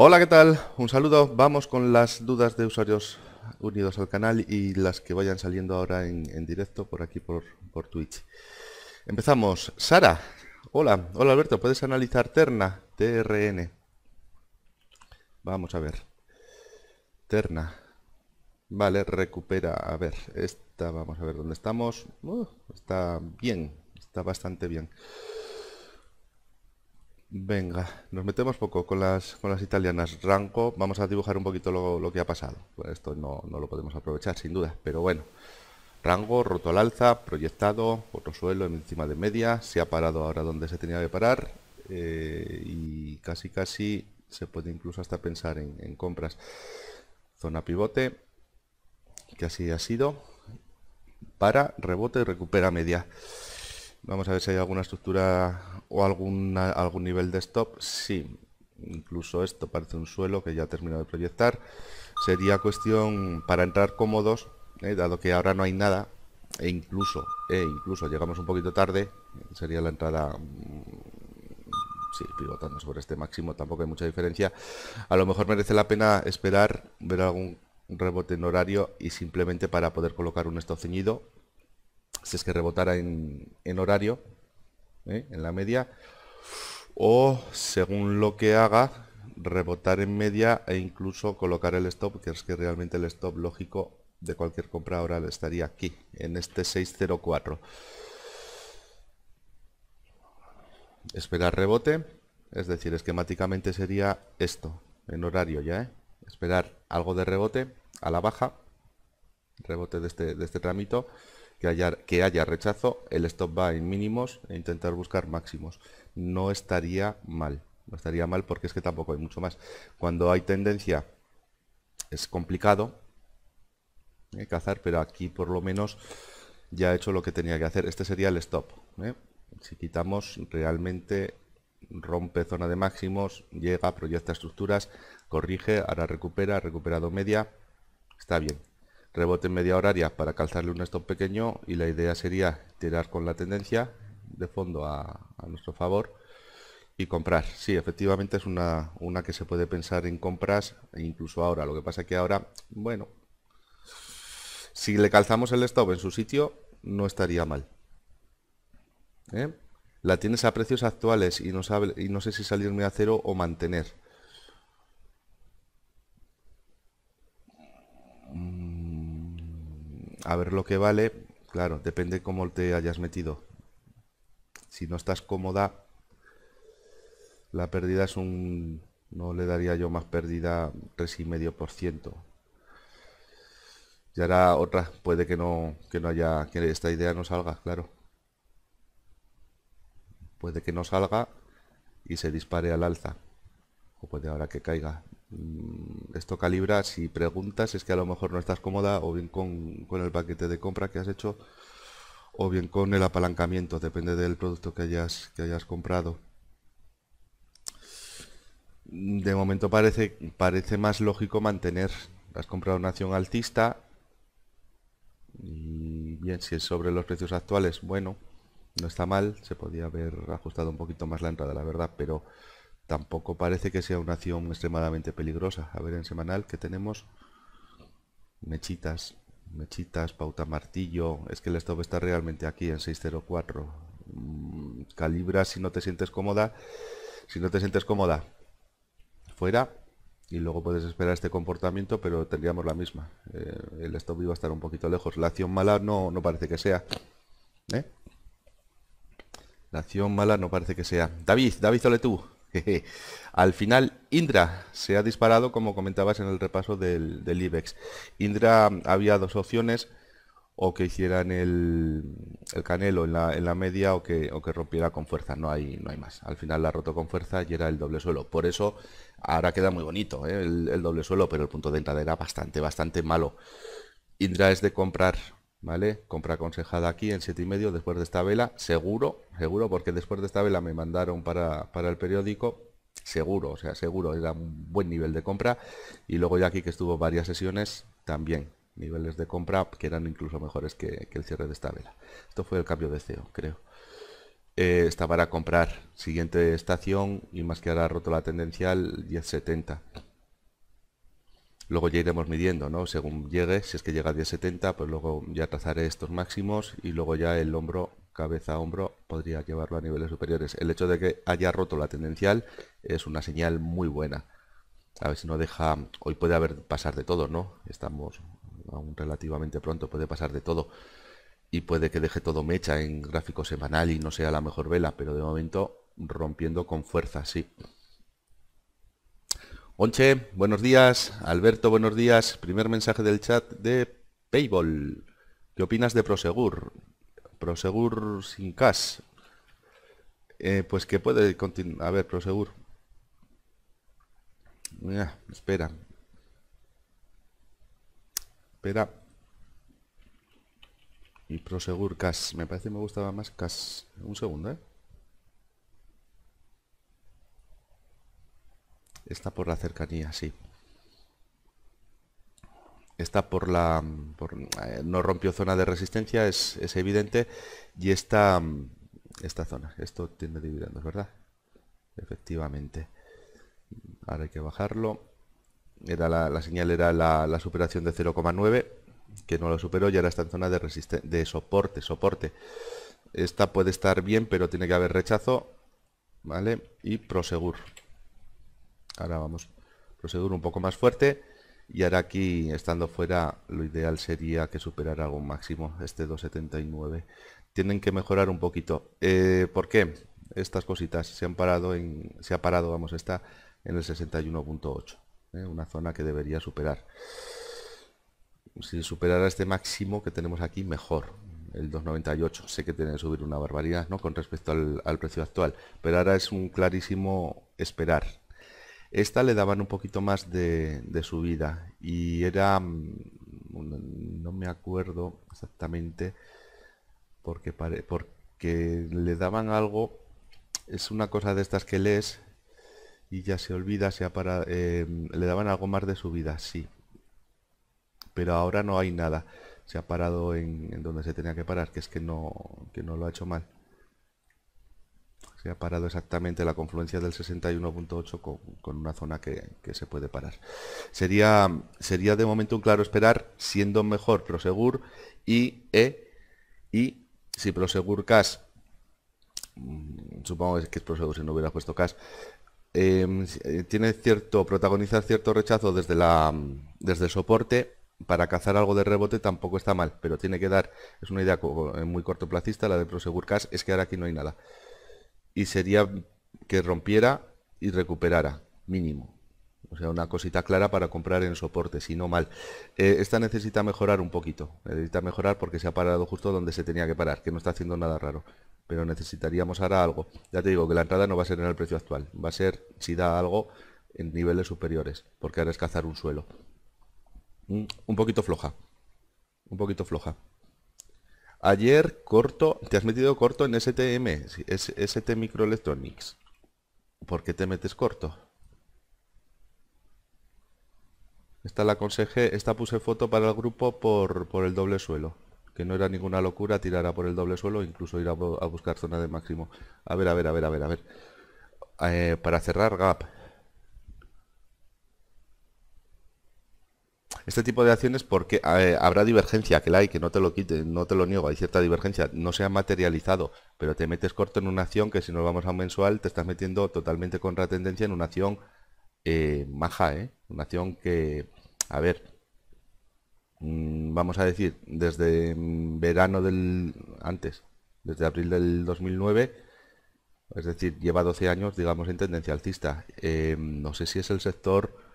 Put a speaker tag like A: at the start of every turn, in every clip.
A: Hola, ¿qué tal? Un saludo. Vamos con las dudas de usuarios unidos al canal y las que vayan saliendo ahora en, directo por aquí por, por Twitch. Empezamos. Sara. Hola. Hola, Alberto. ¿Puedes analizar Terna? TRN. Vamos a ver. Terna. Vale, recupera. A ver, esta, vamos a ver dónde estamos. Uh, está bien, está bastante bien. Venga, nos metemos poco con las, con las italianas. Rango, vamos a dibujar un poquito lo, que ha pasado. Pues esto no, lo podemos aprovechar, sin duda, pero bueno. Rango, roto al alza, proyectado, otro suelo encima de media, se ha parado ahora donde se tenía que parar eh, y casi casi se puede incluso hasta pensar en, en compras. Zona pivote, que así ha sido, para, rebote y recupera media. Vamos a ver si hay alguna estructura o algún nivel de stop. Sí, incluso esto parece un suelo que ya ha terminado de proyectar. Sería cuestión para entrar cómodos, eh, dado que ahora no hay nada, e incluso, e incluso llegamos un poquito tarde, sería la entrada... Mm, sí, pivotando sobre este máximo tampoco hay mucha diferencia. A lo mejor merece la pena esperar, ver algún rebote en horario y simplemente para poder colocar un stop ceñido si es que rebotara en, horario, ¿eh? en la media, o según lo que haga, rebotar en media e incluso colocar el stop, que es que realmente el stop lógico de cualquier compra ahora estaría aquí, en este 604. Esperar rebote, es decir, esquemáticamente sería esto, en horario ya, ¿eh? Esperar algo de rebote a la baja, rebote de este, de este tramito, que haya, que haya rechazo, el stop va en mínimos e intentar buscar máximos. No estaría mal, no estaría mal porque es que tampoco hay mucho más. Cuando hay tendencia es complicado ¿eh? cazar, pero aquí por lo menos ya he hecho lo que tenía que hacer. Este sería el stop. ¿eh? Si quitamos realmente rompe zona de máximos, llega, proyecta estructuras, corrige, ahora recupera, ha recuperado media, está bien rebote en media horaria para calzarle un stop pequeño y la idea sería tirar con la tendencia de fondo a, nuestro favor y comprar. Sí, efectivamente es una, una que se puede pensar en compras e incluso ahora. Lo que pasa que ahora, bueno, si le calzamos el stop en su sitio, no estaría mal. ¿Eh? La tienes a precios actuales y no, sabe, y no sé si salirme a cero o mantener. a ver lo que vale, claro, depende cómo te hayas metido. Si no estás cómoda, la pérdida es un... No le daría yo más pérdida 3,5%. Y ahora otra, puede que no, que no haya, que esta idea no salga, claro. Puede que no salga y se dispare al alza. O puede ahora que caiga. Mm, esto calibra si preguntas, es que a lo mejor no estás cómoda o bien con, con el paquete de compra que has hecho o bien con el apalancamiento, depende del producto que hayas, que hayas comprado. De momento parece, parece más lógico mantener, has comprado una acción altista, y bien, si es sobre los precios actuales, bueno, no está mal, se podía haber ajustado un poquito más la entrada, la verdad, pero Tampoco parece que sea una acción extremadamente peligrosa. A ver en semanal que tenemos mechitas, mechitas, pauta martillo. Es que el stop está realmente aquí en 604. Mm, calibra si no te sientes cómoda. Si no te sientes cómoda, fuera. Y luego puedes esperar este comportamiento, pero tendríamos la misma. Eh, el stop iba a estar un poquito lejos. La acción mala no, no parece que sea. ¿eh? La acción mala no parece que sea. David, David, sale tú. Al final, Indra se ha disparado, como comentabas en el repaso del, IBEX. Indra mm, había dos opciones, o que hicieran el, el canelo en la, media o que, que, rompiera con fuerza. No hay, no hay más. Al final la roto con fuerza y era el doble suelo. Por eso ahora queda muy bonito ¿eh? el, el, doble suelo, pero el punto de entrada era bastante, bastante malo. Indra es de comprar ¿Vale? Compra aconsejada aquí en y medio después de esta vela, seguro, seguro, porque después de esta vela me mandaron para, para el periódico, seguro, o sea, seguro, era un buen nivel de compra. Y luego ya aquí que estuvo varias sesiones, también niveles de compra que eran incluso mejores que, el cierre de esta vela. Esto fue el cambio de CEO, creo. Eh, está para comprar, siguiente estación y más que ahora ha roto la tendencial 1070. Luego ya iremos midiendo, ¿no? Según llegue, si es que llega a 1070, pues luego ya trazaré estos máximos y luego ya el hombro, cabeza a hombro, podría llevarlo a niveles superiores. El hecho de que haya roto la tendencial es una señal muy buena. A ver si no deja... Hoy puede haber pasar de todo, ¿no? Estamos aún relativamente pronto, puede pasar de todo. Y puede que deje todo mecha en gráfico semanal y no sea la mejor vela, pero de momento rompiendo con fuerza, sí. Onche, buenos días. Alberto, buenos días. Primer mensaje del chat de Payball. ¿Qué opinas de Prosegur? Prosegur sin cash. Eh, pues que puede continuar. A ver, Prosegur. Mira, espera. Espera. Y Prosegur Cash. Me parece que me gustaba más Cash. Un segundo, ¿eh? Está por la cercanía, sí. Está por la... Eh, no rompió zona de resistencia, es, evidente. Y está esta zona. Esto tiene dividendos, ¿verdad? Efectivamente. Ahora hay que bajarlo. Era la, señal era la, superación de 0,9, que no lo superó y ahora está en zona de, de soporte, soporte. Esta puede estar bien, pero tiene que haber rechazo. ¿Vale? Y prosegur. Ahora vamos proceder un poco más fuerte y ahora aquí estando fuera lo ideal sería que superara algún máximo este 279 tienen que mejorar un poquito eh, ¿por qué? estas cositas se han parado en se ha parado vamos está en el 61.8 ¿eh? una zona que debería superar si superara este máximo que tenemos aquí mejor el 298 sé que tiene que subir una barbaridad con respecto al precio actual pero ahora es un clarísimo esperar esta le daban un poquito más de, de vida y era, mm, no me acuerdo exactamente, porque, porque le daban algo, es una cosa de estas que lees y ya se olvida, para, eh, le daban algo más de su vida, sí. Pero ahora no hay nada, se ha parado en, donde se tenía que parar, que es que no, que no lo ha hecho mal se ha parado exactamente la confluencia del 61.8 con, una zona que, se puede parar. Sería, sería de momento un claro esperar, siendo mejor Prosegur y E, y si Prosegur cash mm, supongo que es Prosegur si no hubiera puesto Cash, em, eh, tiene cierto, protagoniza cierto rechazo desde, la, desde el soporte, para cazar algo de rebote tampoco está mal, pero tiene que dar, es una idea eh, muy cortoplacista, la de Prosegur Cash, es que ahora aquí no hay nada y sería que rompiera y recuperara, mínimo. O sea, una cosita clara para comprar en soporte, si no mal. Eh, esta necesita mejorar un poquito. Necesita mejorar porque se ha parado justo donde se tenía que parar, que no está haciendo nada raro. Pero necesitaríamos ahora algo. Ya te digo que la entrada no va a ser en el precio actual. Va a ser, si da algo, en niveles superiores. Porque ahora es cazar un suelo. Mm, un poquito floja. Un poquito floja. Ayer corto, te has metido corto en STM, es, ST Microelectronics. ¿Por qué te metes corto? Esta la aconsejé, esta puse foto para el grupo por, el doble suelo. Que no era ninguna locura tirar por el doble suelo, incluso ir a, buscar zona de máximo. A ver, a ver, a ver, a ver, a ver. Eh, para cerrar gap, este tipo de acciones porque eh, habrá divergencia, que la hay, que no te lo quite, no te lo niego, hay cierta divergencia, no se ha materializado, pero te metes corto en una acción que si nos vamos a un mensual te estás metiendo totalmente contra tendencia en una acción eh, maja, ¿eh? Una acción que, a ver, mm, vamos a decir, desde mm, verano del, antes, desde abril del 2009, es decir, lleva 12 años, digamos, en tendencia alcista. Eh, no sé si es el sector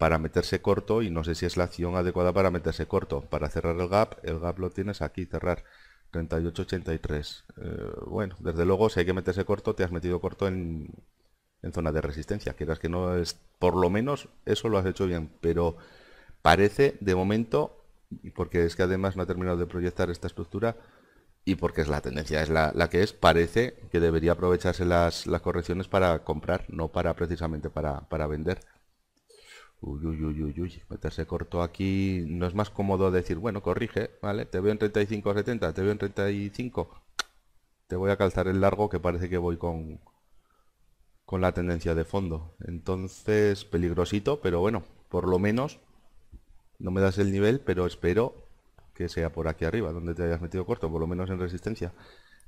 A: para meterse corto y no sé si es la acción adecuada para meterse corto. Para cerrar el gap, el gap lo tienes aquí, cerrar 38.83. Eh, bueno, desde luego si hay que meterse corto, te has metido corto en, zona de resistencia. Quieras que no es, por lo menos eso lo has hecho bien, pero parece de momento, porque es que además no ha terminado de proyectar esta estructura, y porque es la tendencia es la, que es, parece que debería aprovecharse las, las, correcciones para comprar, no para precisamente para, para vender. Uy, uy, uy, uy, uy, meterse pues corto aquí no es más cómodo decir, bueno, corrige, ¿vale? Te veo en 35 70, te veo en 35. Te voy a calzar el largo que parece que voy con, con la tendencia de fondo. Entonces, peligrosito, pero bueno, por lo menos no me das el nivel, pero espero que sea por aquí arriba, donde te hayas metido corto, por lo menos en resistencia.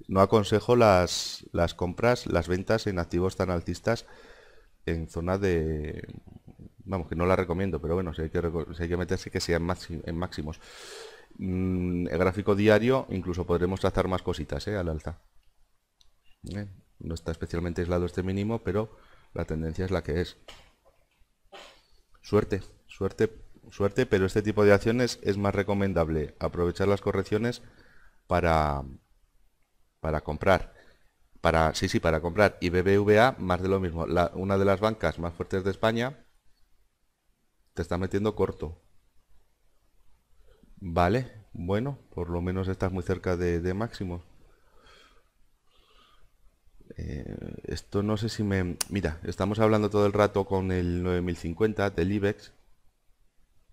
A: No aconsejo las, las compras, las ventas en activos tan altistas en zona de vamos, que no la recomiendo, pero bueno, si hay que, meterse que sea en, máximos. Mm, el gráfico diario, incluso podremos trazar más cositas ¿eh? al alza. ¿Eh? No está especialmente aislado este mínimo, pero la tendencia es la que es. Suerte, suerte, suerte, pero este tipo de acciones es más recomendable aprovechar las correcciones para, para comprar. Para, sí, sí, para comprar. Y BBVA, más de lo mismo. una de las bancas más fuertes de España, te está metiendo corto. Vale, bueno, por lo menos estás muy cerca de, máximo. Eh, esto no sé si me... Mira, estamos hablando todo el rato con el 9050 del IBEX.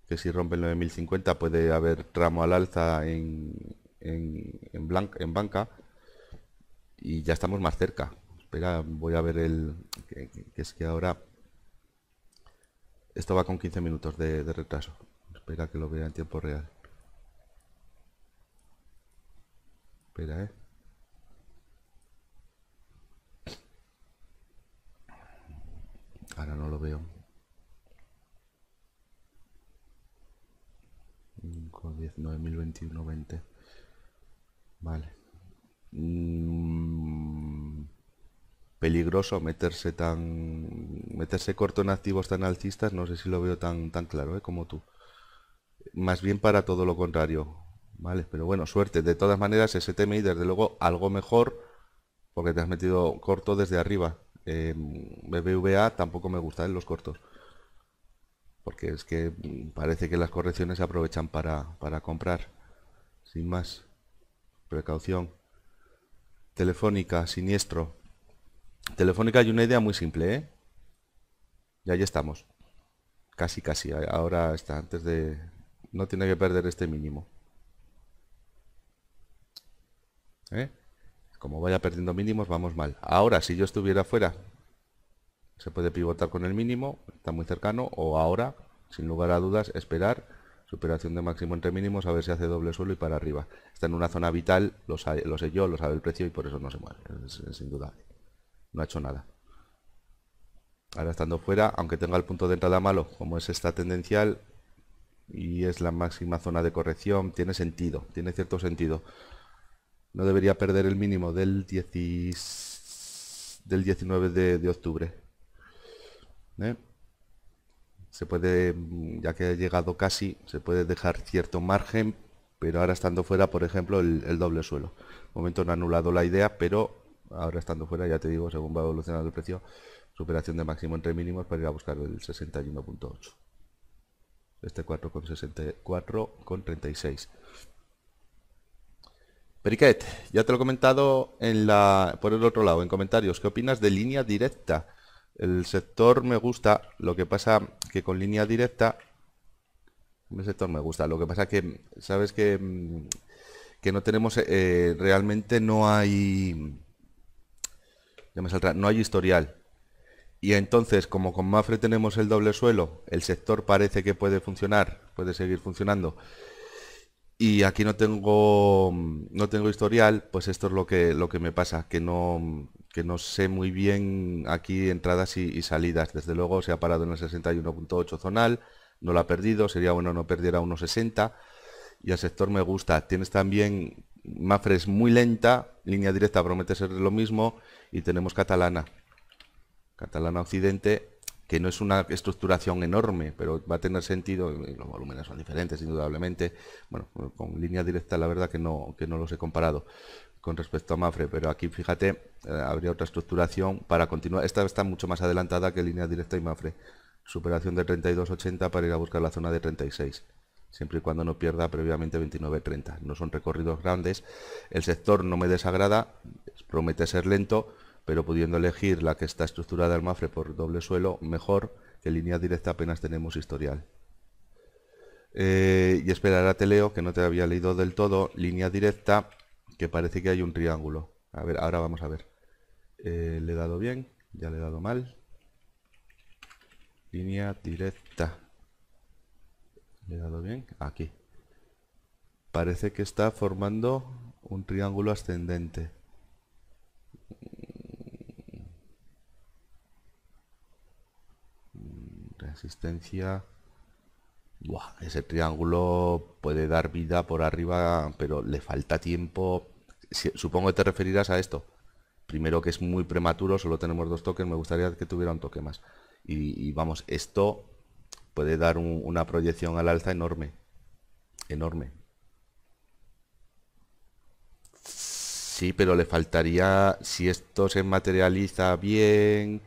A: Que si rompe el 9050 puede haber tramo al alza en, en, en, banca. Y ya estamos más cerca. Espera, voy a ver el... que es que ahora esto va con 15 minutos de, retraso. Espera que lo vea en tiempo real. Espera, ¿eh? Ahora no lo veo. Con 19.021.20. Vale. Mm peligroso meterse tan meterse corto en activos tan alcistas no sé si lo veo tan tan claro ¿eh? como tú más bien para todo lo contrario vale pero bueno suerte de todas maneras ese y desde luego algo mejor porque te has metido corto desde arriba em, BBVA tampoco me gusta en ¿eh? los cortos porque es que parece que las correcciones se aprovechan para, para comprar sin más precaución telefónica siniestro Telefónica hay una idea muy simple, ¿eh? Y ahí estamos. Casi, casi. Ahora está antes de... No tiene que perder este mínimo. ¿Eh? Como vaya perdiendo mínimos, vamos mal. Ahora, si yo estuviera fuera, se puede pivotar con el mínimo, está muy cercano, o ahora, sin lugar a dudas, esperar superación de máximo entre mínimos, a ver si hace doble suelo y para arriba. Está en una zona vital, lo, sé, yo, lo sabe el precio y por eso no se mueve, Sin duda no ha hecho nada. Ahora estando fuera, aunque tenga el punto de entrada malo, como es esta tendencial y es la máxima zona de corrección, tiene sentido, tiene cierto sentido. No debería perder el mínimo del, del 19 de, octubre. ¿eh? Se puede, ya que ha llegado casi, se puede dejar cierto margen, pero ahora estando fuera, por ejemplo, el, doble suelo. De momento no ha anulado la idea, pero ahora estando fuera, ya te digo, según va evolucionando el precio, superación de máximo entre mínimos para ir a buscar el 61.8. Este 4,64,36. Periquet, ya te lo he comentado en la, por el otro lado, en comentarios. ¿Qué opinas de línea directa? El sector me gusta, lo que pasa que con línea directa... El sector me gusta, lo que pasa que, sabes que, mm, que no tenemos, eh, realmente no hay no hay historial. Y entonces, como con Mafre tenemos el doble suelo, el sector parece que puede funcionar, puede seguir funcionando. Y aquí no tengo no tengo historial, pues esto es lo que lo que me pasa, que no que no sé muy bien aquí entradas y, salidas. Desde luego se ha parado en el 61.8 zonal, no lo ha perdido, sería bueno no perdiera 1.60 y al sector me gusta. Tienes también es muy lenta, línea directa promete ser lo mismo y tenemos catalana. Catalana Occidente, que no es una estructuración enorme, pero va a tener sentido, los volúmenes son diferentes indudablemente, bueno, con línea directa la verdad que no, que no los he comparado con respecto a Mafre, pero aquí fíjate, eh, habría otra estructuración para continuar, esta está mucho más adelantada que línea directa y Mafre, superación de 32.80 para ir a buscar la zona de 36 siempre y cuando no pierda previamente 29.30. No son recorridos grandes. El sector no me desagrada, promete ser lento, pero pudiendo elegir la que está estructurada al mafre por doble suelo, mejor que línea directa apenas tenemos historial. Eh, y esperar a teleo, que no te había leído del todo, línea directa, que parece que hay un triángulo. A ver, ahora vamos a ver. Eh, le he dado bien, ya le he dado mal. Línea directa. Le he dado bien, aquí. Parece que está formando un triángulo ascendente. ese triángulo puede dar vida por arriba, pero le falta tiempo. supongo que te referirás a esto. Primero que es muy prematuro, solo tenemos dos toques, me gustaría que tuviera un toque más. Y, vamos, esto puede dar una proyección al alza enorme. Enorme. Sí, pero le faltaría, si esto se materializa bien,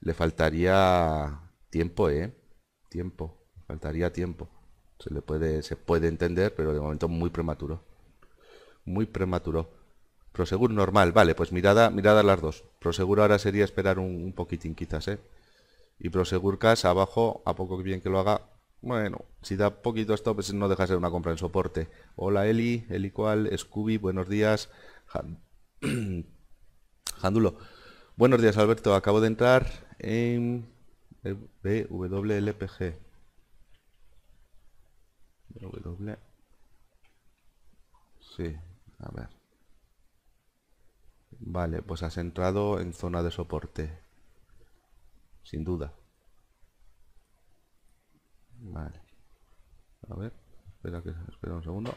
A: le faltaría tiempo, ¿eh? tiempo, faltaría tiempo. Se le puede, se puede entender, pero de momento muy prematuro. Muy prematuro. Prosegur normal, vale, pues mirada, mirada las dos. Prosegur ahora sería esperar un, poquitín quizás, ¿eh? Y Prosegur casa abajo, a poco que bien que lo haga. Bueno, si da poquito esto, no deja ser una compra en soporte. Hola Eli, Eli cual, Scooby, buenos días. Jandulo. Buenos días Alberto, acabo de entrar en G. WLPG. W. Sí, a ver. Vale, pues has entrado en zona de soporte. Sin duda. Vale. A ver, espera, que, espera un segundo.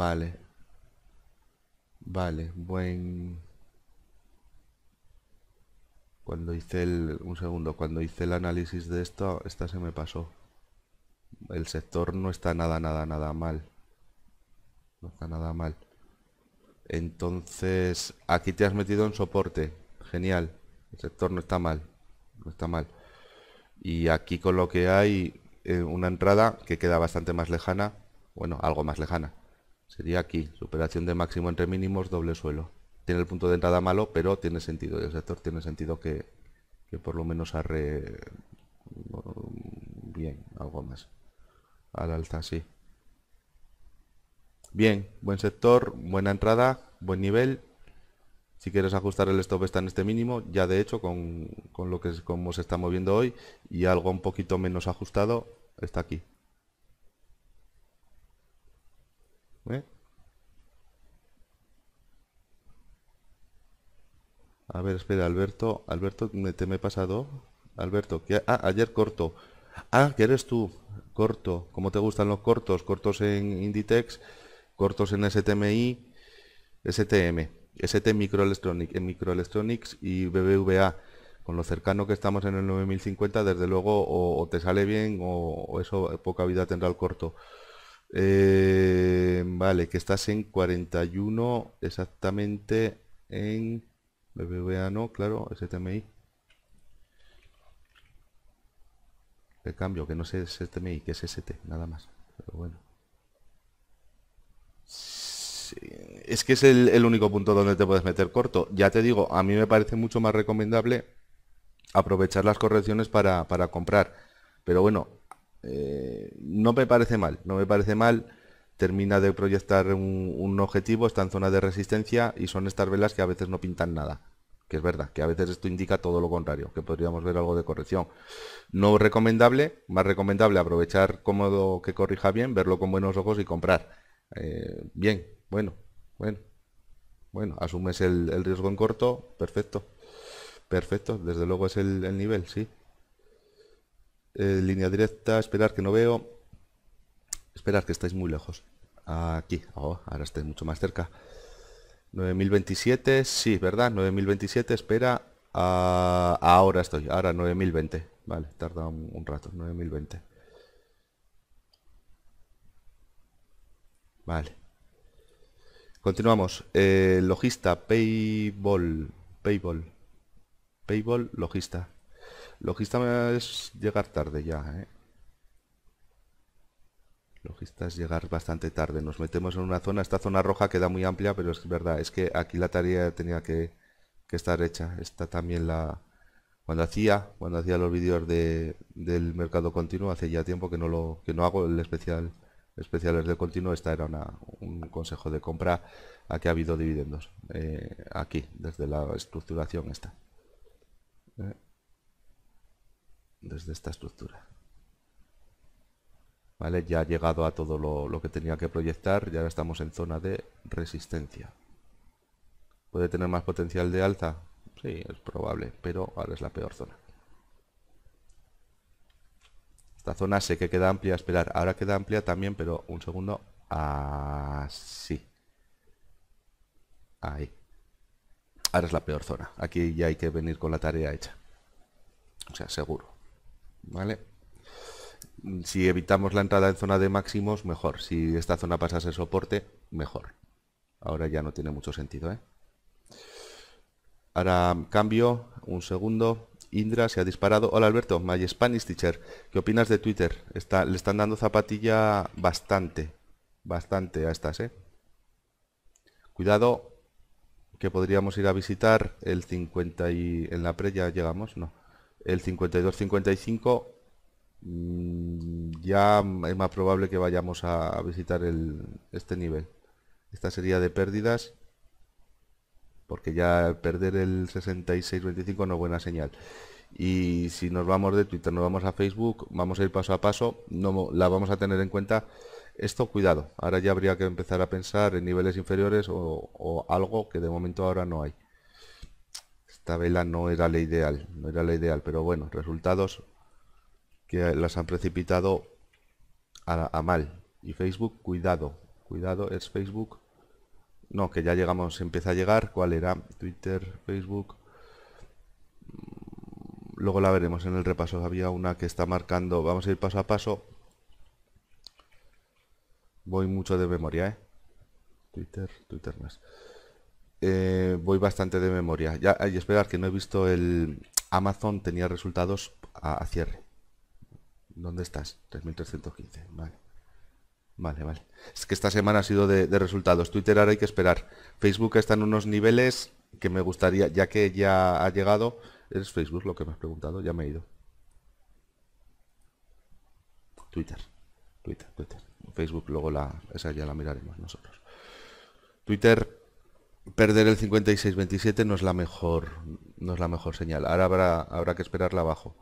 A: Vale. Vale, buen... Cuando hice el... Un segundo, cuando hice el análisis de esto, esta se me pasó. El sector no está nada, nada, nada mal. No está nada mal. Entonces, aquí te has metido en soporte. Genial. El sector no está mal. No está mal. Y aquí con lo que hay, eh, una entrada que queda bastante más lejana. Bueno, algo más lejana. Sería aquí, superación de máximo entre mínimos, doble suelo. Tiene el punto de entrada malo, pero tiene sentido. El sector tiene sentido que, por lo menos arre bien, algo más. Al alza, sí. Bien, buen sector, buena entrada, buen nivel. Si quieres ajustar el stop está en este mínimo, ya de hecho con, con lo que es, como se está moviendo hoy y algo un poquito menos ajustado está aquí. A ver, espera, Alberto. Alberto, te me he pasado. Alberto, que, ah, ayer corto. Ah, que eres tú. Corto. ¿Cómo te gustan los cortos? Cortos en Inditex, cortos en STMI, STM, ST Microelectronics, en Microelectronics y BBVA. Con lo cercano que estamos en el 9050, desde luego, o, te sale bien o, eso poca vida tendrá el corto. Eh, vale, que estás en 41 exactamente en BBVA no, claro, STMI. el cambio, que no sé STMI, este que es ST, nada más. bueno. es que es el, único punto donde te puedes meter corto. Ya te digo, a mí me parece mucho más recomendable aprovechar las correcciones para, para comprar. Pero bueno, eh, no me parece mal, no me parece mal. Termina de proyectar un objetivo, está en zona de resistencia y son estas velas que a veces no pintan nada que es verdad, que a veces esto indica todo lo contrario, que podríamos ver algo de corrección. No recomendable, más recomendable aprovechar cómodo que corrija bien, verlo con buenos ojos y comprar. Eh, bien, bueno, bueno, bueno, asumes el, riesgo en corto, perfecto, perfecto, desde luego es el, nivel, sí. Eh, línea directa, esperar que no veo, esperar que estáis muy lejos. Aquí, oh, ahora estáis mucho más cerca. 9027, sí, ¿verdad? 9027, espera. Ah, ahora estoy, ahora 9020. Vale, tarda un, rato, 9020. Vale. Continuamos. Eh, logista, payball, payball, payball, logista. Logista es llegar tarde ya, ¿eh? Logistas llegar bastante tarde. Nos metemos en una zona, esta zona roja queda muy amplia, pero es verdad, es que aquí la tarea tenía que, estar hecha. Esta también la... Cuando hacía, cuando hacía los vídeos de, del mercado continuo, hace ya tiempo que no lo que no hago el especial especiales del continuo, esta era una, un consejo de compra a que ha habido dividendos. Eh, aquí, desde la estructuración esta. Eh, desde esta estructura. ¿Vale? Ya ha llegado a todo lo, que tenía que proyectar y ahora estamos en zona de resistencia. ¿Puede tener más potencial de alza? Sí, es probable, pero ahora es la peor zona. Esta zona sé que queda amplia, esperar. Ahora queda amplia también, pero un segundo. Así. Ahí. Ahora es la peor zona. Aquí ya hay que venir con la tarea hecha. O sea, seguro. ¿Vale? Mm, si evitamos la entrada en zona de máximos, mejor. Si esta zona pasa a ser soporte, mejor. Ahora ya no tiene mucho sentido. ¿eh? Ahora cambio, un segundo. Indra se ha disparado. Hola Alberto, my Spanish teacher. ¿Qué opinas de Twitter? Está, le están dando zapatilla bastante. Bastante a estas, ¿eh? Cuidado, que podríamos ir a visitar el 50 y... En la pre llegamos, ¿no? El 52-55 Mm, ya es más probable que vayamos a visitar este nivel. Esta sería de pérdidas, porque ya perder el 6625 no es buena señal. Y si nos vamos de Twitter, nos vamos a Facebook, vamos a ir paso a paso, no la vamos a tener en cuenta. Esto, cuidado, ahora ya habría que empezar a pensar en niveles inferiores o, o algo que de momento ahora no hay. Esta vela no era la ideal, no era la ideal, pero bueno, resultados que las han precipitado a, mal. Y Facebook, cuidado, cuidado, es Facebook. No, que ya llegamos, empieza a llegar. ¿Cuál era? Twitter, Facebook. Mm, luego la veremos en el repaso. Había una que está marcando. Vamos a ir paso a paso. Voy mucho de memoria, ¿eh? Twitter, Twitter más. Eh, voy bastante de memoria. Ya, y esperar que no he visto el Amazon tenía resultados a cierre. ¿Dónde estás? 3.315. Vale. Vale, vale. Es que esta semana ha sido de, resultados. Twitter ahora hay que esperar. Facebook está en unos niveles que me gustaría, ya que ya ha llegado. Es Facebook lo que me has preguntado, ya me he ido. Twitter. Twitter, Twitter. Facebook luego la. Esa ya la miraremos nosotros. Twitter perder el 56.27 no es la mejor. No es la mejor señal. Ahora habrá, habrá que esperarla abajo.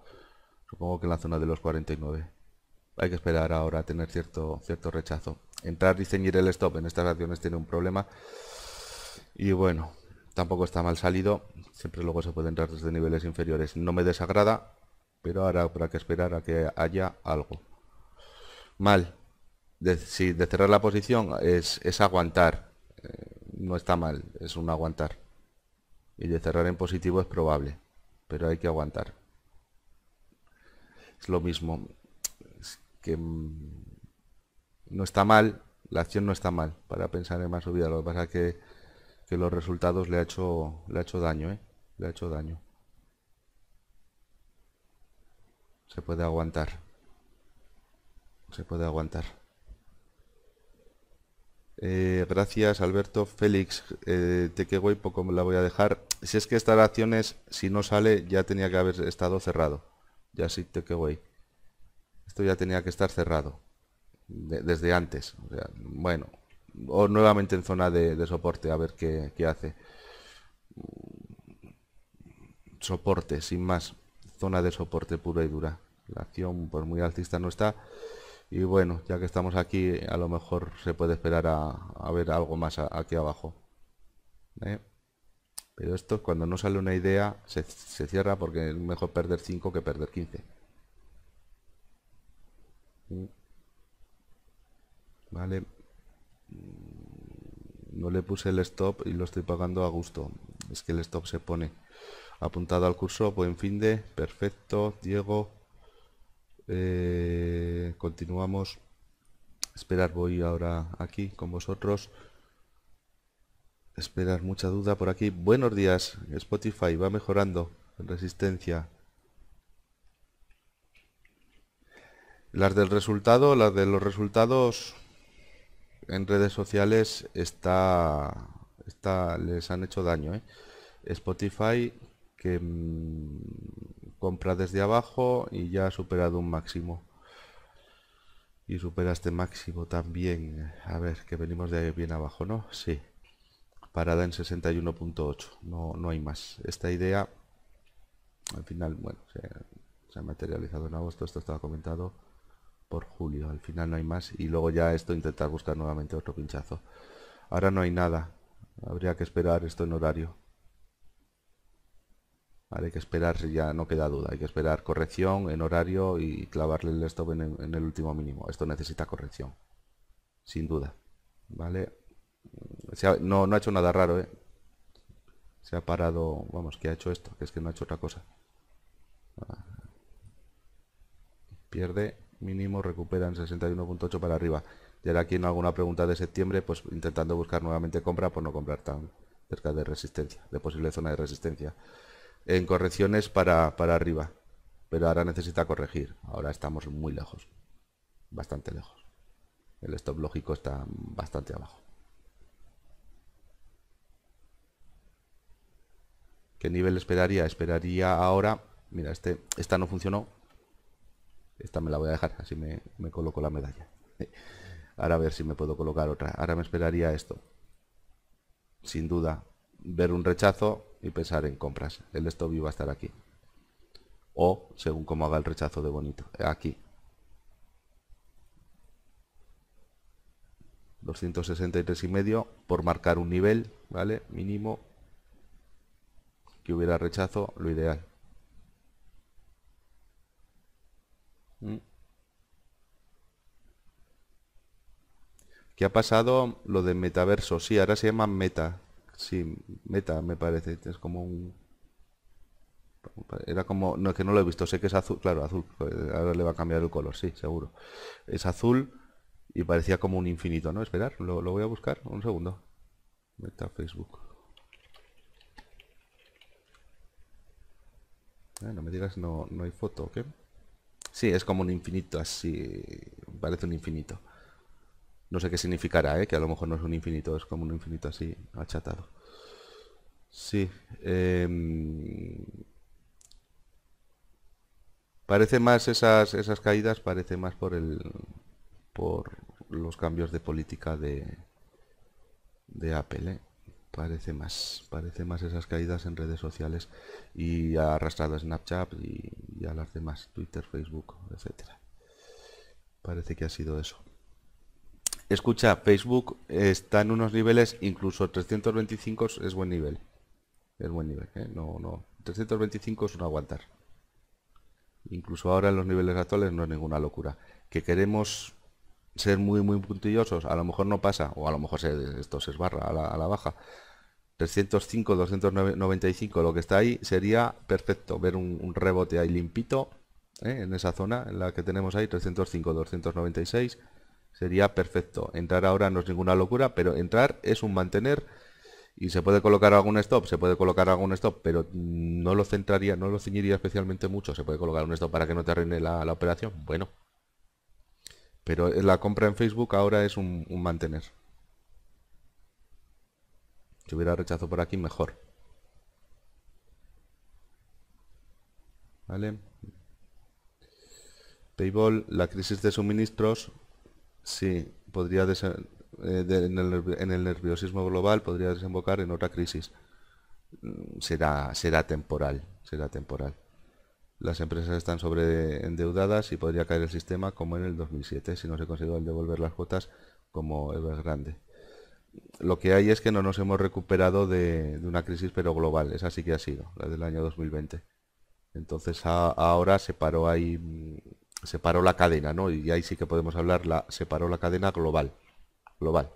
A: Supongo que en la zona de los 49. Hay que esperar ahora a tener cierto, cierto rechazo. Entrar y ceñir el stop en estas acciones tiene un problema. Y bueno, tampoco está mal salido. Siempre luego se puede entrar desde niveles inferiores. No me desagrada, pero ahora habrá que esperar a que haya algo. Mal. si de cerrar la posición es, aguantar. Eh, no está mal, es un aguantar. Y de cerrar en positivo es probable, pero hay que aguantar es lo mismo. que mm, no está mal, la acción no está mal para pensar en más subida. Lo que pasa es que, que los resultados le ha hecho, le ha hecho daño, ¿eh? Le ha hecho daño. Se puede aguantar. Se puede aguantar. Eh, gracias Alberto. Félix, Te eh, que voy. poco me la voy a dejar. Si es que estas acciones, si no sale, ya tenía que haber estado cerrado. Ya te que voy Esto ya tenía que estar cerrado desde antes. bueno, o nuevamente en zona de, soporte, a ver qué, hace. Soporte, sin más. Zona de soporte pura y dura. La acción por muy altista no está. Y bueno, ya que estamos aquí, a lo mejor se puede esperar a, ver algo más aquí abajo. ¿eh? Pero esto, cuando no sale una idea, se, cierra porque es mejor perder 5 que perder 15. Mm. Vale. Mm, no le puse el stop y lo estoy pagando a gusto. Es que el stop se pone apuntado al curso. Buen fin de. Perfecto. Diego. Eh, continuamos. Esperar, voy ahora aquí con vosotros esperar mucha duda por aquí. Buenos días, Spotify va mejorando en resistencia. Las del resultado, las de los resultados en redes sociales está, está les han hecho daño. ¿eh? Spotify que mm, compra desde abajo y ya ha superado un máximo. Y supera este máximo también. A ver, que venimos de bien abajo, ¿no? Sí parada en 61.8 no, no hay más esta idea al final bueno se, ha materializado en agosto esto estaba comentado por julio al final no hay más y luego ya esto intentar buscar nuevamente otro pinchazo ahora no hay nada habría que esperar esto en horario hay que esperar, ya no queda duda, hay que esperar corrección en horario y clavarle el stop en el, en el último mínimo. Esto necesita corrección, sin duda. ¿Vale? no, no ha hecho nada raro, ¿eh? Se ha parado... Vamos, que ha hecho esto, que es que no ha hecho otra cosa. Pierde, mínimo, recuperan 61.8 para arriba. Y ahora aquí en alguna pregunta de septiembre, pues intentando buscar nuevamente compra por no comprar tan cerca de resistencia, de posible zona de resistencia. En correcciones para, para arriba. Pero ahora necesita corregir. Ahora estamos muy lejos. Bastante lejos. El stop lógico está bastante abajo. ¿Qué nivel esperaría? Esperaría ahora... Mira, este, esta no funcionó. Esta me la voy a dejar, así me, coloco la medalla. Ahora a ver si me puedo colocar otra. Ahora me esperaría esto. Sin duda, ver un rechazo y pensar en compras. El stop va a estar aquí. O según cómo haga el rechazo de bonito. Aquí. 263,5 y medio por marcar un nivel, ¿vale? Mínimo que hubiera rechazo, lo ideal. Mm. ¿Qué ha pasado lo de metaverso? Sí, ahora se llama meta. Sí, meta me parece. Es como un... Era como... No, es que no lo he visto. Sé que es azul. Claro, azul. Ahora le va a cambiar el color, sí, seguro. Es azul y parecía como un infinito, ¿no? Esperar, lo voy a buscar. Un segundo. Meta Facebook. Eh, no me digas, no, hay foto, ¿ok? Sí, es como un infinito, así. Parece un infinito. No sé qué significará, ¿eh? Que a lo mejor no es un infinito, es como un infinito así, achatado. Sí. Em, parece más esas, esas caídas, parece más por el por los cambios de política de, de Apple. ¿eh? Parece más, parece más esas caídas en redes sociales y ha arrastrado a Snapchat y, a las demás, Twitter, Facebook, etcétera. Parece que ha sido eso. Escucha, Facebook está en unos niveles, incluso 325 es buen nivel. Es buen nivel, ¿eh? no, no. 325 es un aguantar. Incluso ahora en los niveles actuales no es ninguna locura. Que queremos ser muy, muy puntillosos, a lo mejor no pasa, o a lo mejor esto se esbarra a la, baja. 305, 295, lo que está ahí, sería perfecto ver un, rebote ahí limpito ¿eh? en esa zona en la que tenemos ahí, 305, 296, sería perfecto. Entrar ahora no es ninguna locura, pero entrar es un mantener y se puede colocar algún stop, se puede colocar algún stop, pero no lo centraría, no lo ceñiría especialmente mucho, se puede colocar un stop para que no te arruine la, la operación, bueno, pero la compra en Facebook ahora es un, mantener. Si hubiera rechazo por aquí, mejor. ¿Vale? Payball, la crisis de suministros, sí, podría eh, en el, en el nerviosismo global podría desembocar en otra crisis. Mm, será, será temporal, será temporal. Las empresas están sobreendeudadas y podría caer el sistema como en el 2007 si no se consiguió el devolver las cuotas como grande. Lo que hay es que no nos hemos recuperado de, una crisis pero global, esa sí que ha sido, la del año 2020. Entonces ahora se paró ahí, se paró la cadena, ¿no? Y ahí sí que podemos hablar, la, se paró la cadena global, global.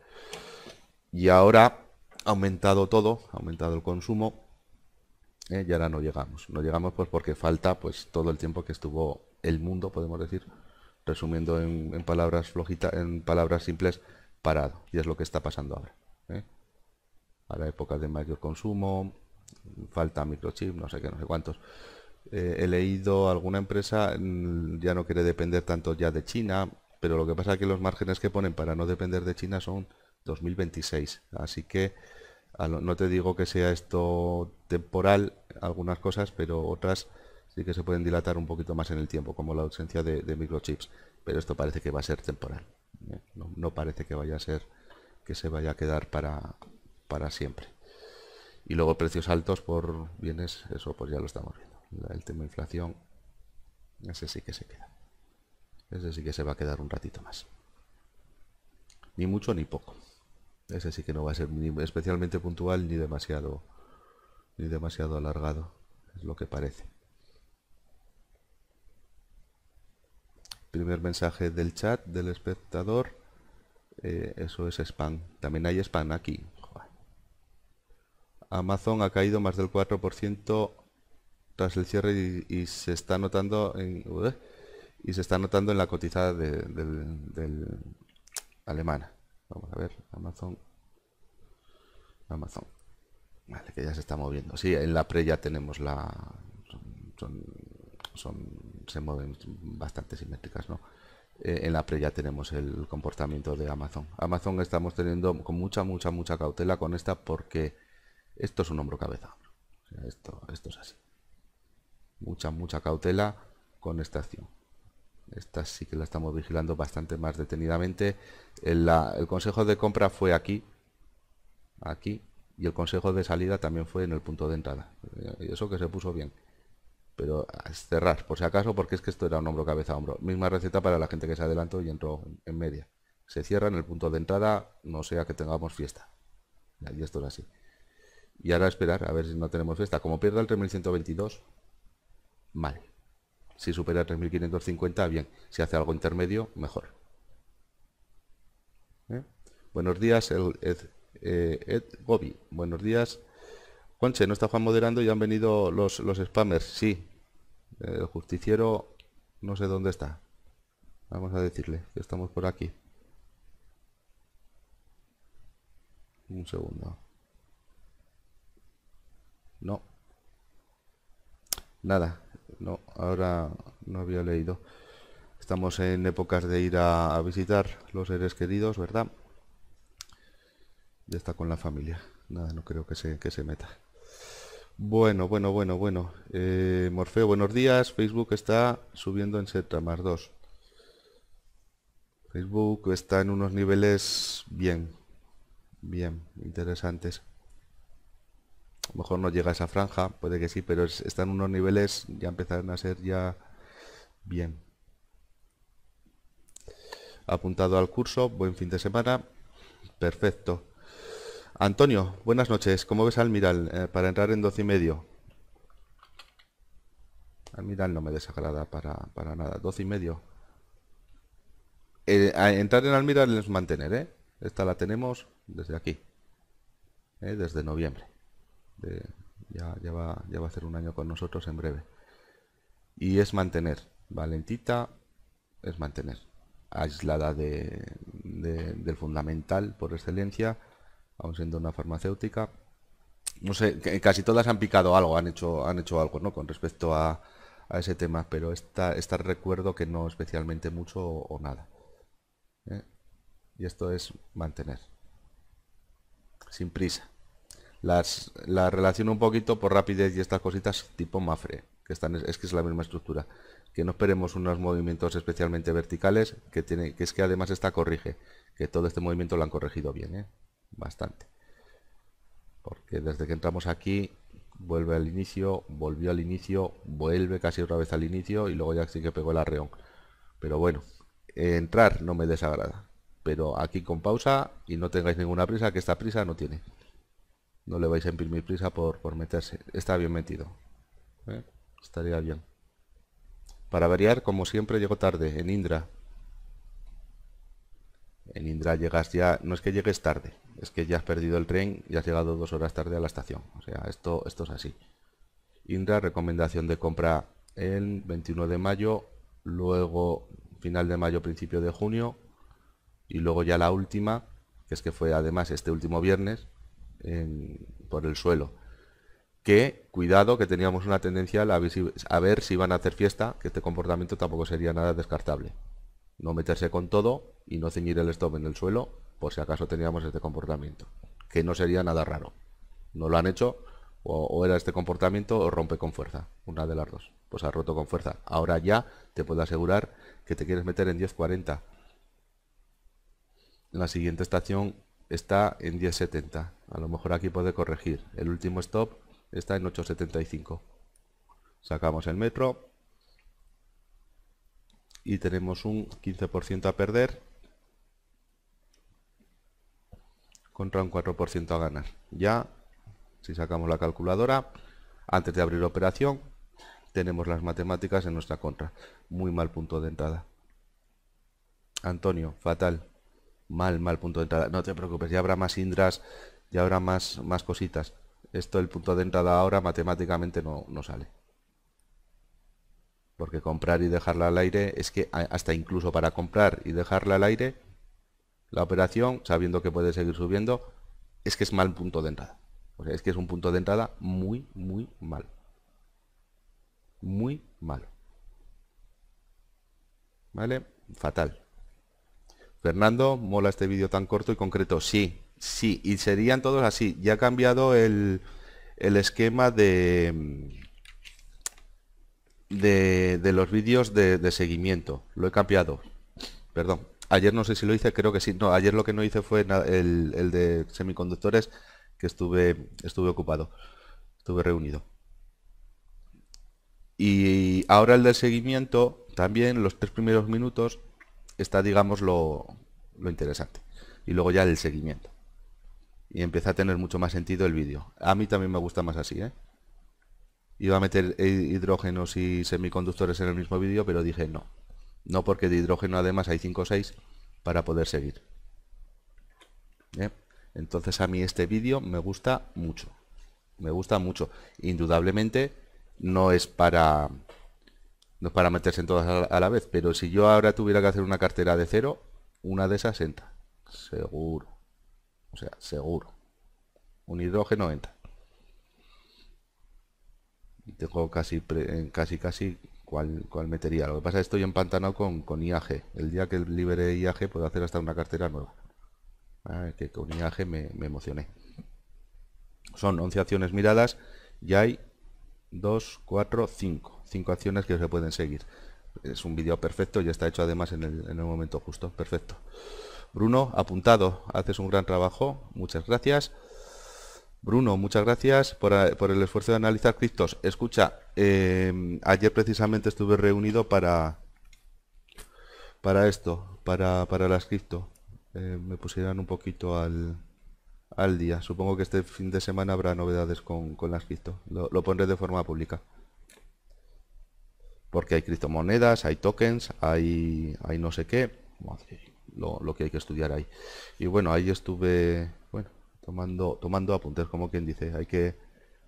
A: Y ahora ha aumentado todo, ha aumentado el consumo, ¿eh? y ahora no llegamos. No llegamos pues porque falta pues todo el tiempo que estuvo el mundo, podemos decir, resumiendo en, palabras flojitas, en palabras simples, parado. Y es lo que está pasando ahora. ¿eh? Ahora época de mayor consumo, falta microchip, no sé qué, no sé cuántos. Eh, he leído alguna empresa mm, ya no quiere depender tanto ya de China, pero lo que pasa es que los márgenes que ponen para no depender de China son 2026. Así que no te digo que sea esto temporal, algunas cosas, pero otras sí que se pueden dilatar un poquito más en el tiempo, como la ausencia de, microchips. Pero esto parece que va a ser temporal. ¿eh? No, parece que vaya a ser que se vaya a quedar para, para siempre. Y luego precios altos por bienes, eso pues ya lo estamos viendo. El tema inflación, ese sí que se queda. Ese sí que se va a quedar un ratito más. Ni mucho ni poco. Ese sí que no va a ser ni especialmente puntual ni demasiado ni demasiado alargado, es lo que parece. Primer mensaje del chat, del espectador. Eh, eso es spam. También hay spam aquí. Amazon ha caído más del 4% tras el cierre y, se está notando en, y se está notando en la cotizada de, alemana. Vamos a ver, Amazon. Amazon. Vale, que ya se está moviendo. Sí, en la pre ya tenemos la... Son, son, se mueven bastante simétricas, ¿no? Eh, en la pre ya tenemos el comportamiento de Amazon. Amazon estamos teniendo con mucha, mucha, mucha cautela con esta porque esto es un hombro cabeza. esto, esto es así. Mucha, mucha cautela con esta acción. Esta sí que la estamos vigilando bastante más detenidamente. el consejo de compra fue aquí. Aquí, y el consejo de salida también fue en el punto de entrada. Y eso que se puso bien. Pero cerrar, por si acaso, porque es que esto era un hombro cabeza a hombro. Misma receta para la gente que se adelantó y entró en media. Se cierra en el punto de entrada, no sea que tengamos fiesta. Y esto es así. Y ahora esperar, a ver si no tenemos fiesta. Como pierda el 3122, mal. Si supera 3550, bien. Si hace algo intermedio, mejor. ¿Eh? Buenos días, eh, Ed Gobi. Buenos días. Conche, no está Juan moderando y han venido los, los spammers. Sí. Eh, el justiciero no sé dónde está. Vamos a decirle que estamos por aquí. Un segundo. No. Nada. No, ahora no había leído. Estamos en épocas de ir a visitar los seres queridos, ¿verdad? Ya está con la familia. Nada, no creo que se, que se meta. Bueno, bueno, bueno, bueno. Eh, Morfeo, buenos días. Facebook está subiendo en Z más 2. Facebook está en unos niveles bien, bien, interesantes. A lo mejor no llega a esa franja, puede que sí, pero está están unos niveles, ya empezaron a ser ya bien. Apuntado al curso, buen fin de semana. Perfecto. Antonio, buenas noches. ¿Cómo ves al eh, para entrar en 12 y medio? Almiral no me desagrada para, nada. 12 y medio. Eh, a entrar en Almiral es mantener, ¿eh? Esta la tenemos desde aquí. ¿eh? Desde noviembre. ya, va, a hacer un año con nosotros en breve. Y es mantener. Valentita es mantener. Aislada del fundamental por excelencia aún siendo una farmacéutica. No sé, casi todas han picado algo, han hecho, han hecho algo, ¿no? Con respecto a, ese tema, pero esta, esta, recuerdo que no especialmente mucho o, nada. ¿eh? Y esto es mantener. Sin prisa. Las, la relaciono un poquito por rapidez y estas cositas tipo mafre, que están, es que es la misma estructura. Que no esperemos unos movimientos especialmente verticales, que, tiene, que es que además esta corrige, que todo este movimiento lo han corregido bien. ¿eh? bastante. Porque desde que entramos aquí, vuelve al inicio, volvió al inicio, vuelve casi otra vez al inicio y luego ya sí que pegó el arreón. Pero bueno, entrar no me desagrada. Pero aquí con pausa y no tengáis ninguna prisa, que esta prisa no tiene. No le vais a imprimir prisa por, por meterse. Está bien metido. ¿eh? Estaría bien. Para variar, como siempre, llego tarde en Indra. En Indra llegas ya... No es que llegues tarde es que ya has perdido el tren y has llegado dos horas tarde a la estación. O sea, esto, esto es así. Indra, recomendación de compra el 21 de mayo, luego final de mayo, principio de junio, y luego ya la última, que es que fue además este último viernes, por el suelo. Que, cuidado, que teníamos una tendencia a ver, si, van iban a hacer fiesta, que este comportamiento tampoco sería nada descartable. No meterse con todo y no ceñir el stop en el suelo por si acaso teníamos este comportamiento, que no sería nada raro. No lo han hecho, o, era este comportamiento o rompe con fuerza, una de las dos. Pues ha roto con fuerza. Ahora ya te puedo asegurar que te quieres meter en 10.40. La siguiente estación está en 10.70. A lo mejor aquí puede corregir. El último stop está en 8.75. Sacamos el metro. Y tenemos un 15% a perder contra un 4% a ganar. Ya, si sacamos la calculadora, antes de abrir operación, tenemos las matemáticas en nuestra contra. Muy mal punto de entrada. Antonio, fatal. Mal, mal punto de entrada. No te preocupes, ya habrá más Indras, ya habrá más, más cositas. Esto, el punto de entrada ahora, matemáticamente no sale. Porque comprar y dejarla al aire, es que hasta incluso para comprar y dejarla al aire, la operación, sabiendo que puede seguir subiendo, es que es mal punto de entrada. O sea, es que es un punto de entrada muy, muy mal. Muy malo. ¿Vale? Fatal. Fernando, mola este vídeo tan corto y concreto. Sí, sí, y serían todos así. Ya ha cambiado el, el esquema de, de, los vídeos de seguimiento. Lo he cambiado. Perdón, Ayer no sé si lo hice, creo que sí. No, ayer lo que no hice fue el, de semiconductores, que estuve, estuve ocupado, estuve reunido. Y ahora el del seguimiento, también los tres primeros minutos, está, digamos, lo, lo interesante. Y luego ya el seguimiento. Y empieza a tener mucho más sentido el vídeo. A mí también me gusta más así, ¿eh? Iba a meter hidrógenos y semiconductores en el mismo vídeo, pero dije no, no porque de hidrógeno además hay 5 o 6 para poder seguir. ¿Eh? Entonces a mí este vídeo me gusta mucho. Me gusta mucho. Indudablemente no es para no es para meterse en todas a la vez, pero si yo ahora tuviera que hacer una cartera de cero, una de esas entra. Seguro. O sea, seguro. Un hidrógeno entra. tengo casi, casi, casi ¿Cuál, metería? Lo que pasa es que estoy empantanado con, con IAG. El día que libere IAG puedo hacer hasta una cartera nueva. Ah, que con IAG me, emocioné. Son 11 acciones miradas y hay 2, 4, 5. 5 acciones que se pueden seguir. Es un vídeo perfecto y está hecho además en el, en el momento justo. Perfecto. Bruno, apuntado. Haces un gran trabajo. Muchas gracias. Bruno, muchas gracias eh, por, el esfuerzo de analizar criptos. Escucha, em, ayer precisamente estuve reunido para para esto, para, para las cripto. Eh, me pusieran un poquito al, al, día. Supongo que este fin de semana habrá novedades con, con las cripto. Lo, pondré de forma pública. Porque hay criptomonedas, hay tokens, hay, hay no sé qué. lo, lo que hay que estudiar ahí. Y bueno, ahí estuve tomando, tomando apuntes, como quien dice. Hay que,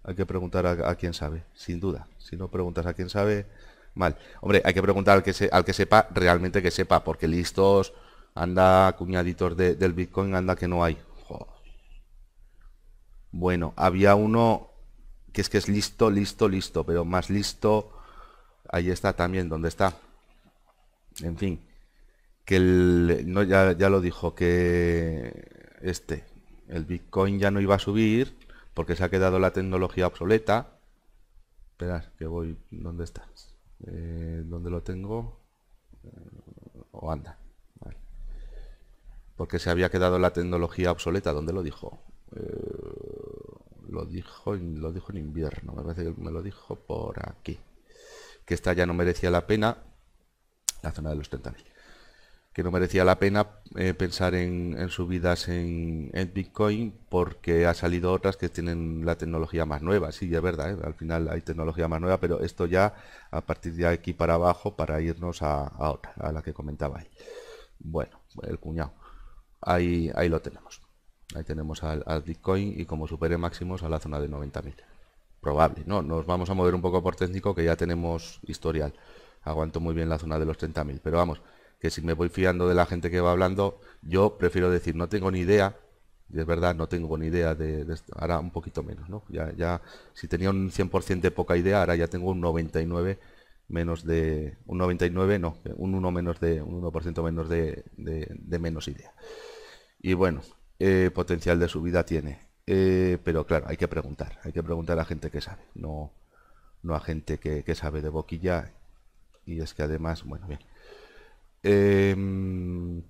A: hay que preguntar a, quien sabe, sin duda. Si no preguntas a quien sabe, mal. Hombre, hay que preguntar al que, al que sepa, realmente que sepa, porque listos, anda, cuñaditos del Bitcoin, anda que no hay. Bueno, había uno que es que es listo, listo, listo, pero más listo, ahí está también, donde está. En fin, que el, no, ya, ya lo dijo, que este, el Bitcoin ya no iba a subir porque se ha quedado la tecnología obsoleta. Esperad, que voy... ¿Dónde está? Eh, ¿Dónde lo tengo? Eh, o anda. Porque se había quedado la tecnología obsoleta. ¿Dónde lo dijo? Eh, lo dijo lo dijo en invierno. Me parece que me lo dijo por aquí. Que esta ya no merecía la pena la zona de los 30.000 que no merecía la pena eh, pensar en, subidas en, Bitcoin porque ha salido otras que tienen la tecnología más nueva. Sí, es verdad, ¿eh? al final hay tecnología más nueva, pero esto ya a partir de aquí para abajo para irnos a, a otra, a la que comentaba ahí. Bueno, el cuñado. Ahí, ahí lo tenemos. Ahí tenemos al, al Bitcoin y como supere máximos a la zona de 90.000. Probable, ¿no? Nos vamos a mover un poco por técnico que ya tenemos historial. Aguanto muy bien la zona de los 30.000, pero vamos, que si me voy fiando de la gente que va hablando, yo prefiero decir, no tengo ni idea, y es verdad, no tengo ni idea de, de ahora un poquito menos, ¿no? Ya, ya, si tenía un 100% de poca idea, ahora ya tengo un 99 menos de, un 99 no, un 1 menos de, un 1% menos de, de, menos idea. Y bueno, eh, potencial de subida tiene, eh, pero claro, hay que preguntar, hay que preguntar a gente que sabe, no, no a gente que, que sabe de boquilla, y es que además, bueno, bien. Eh, em,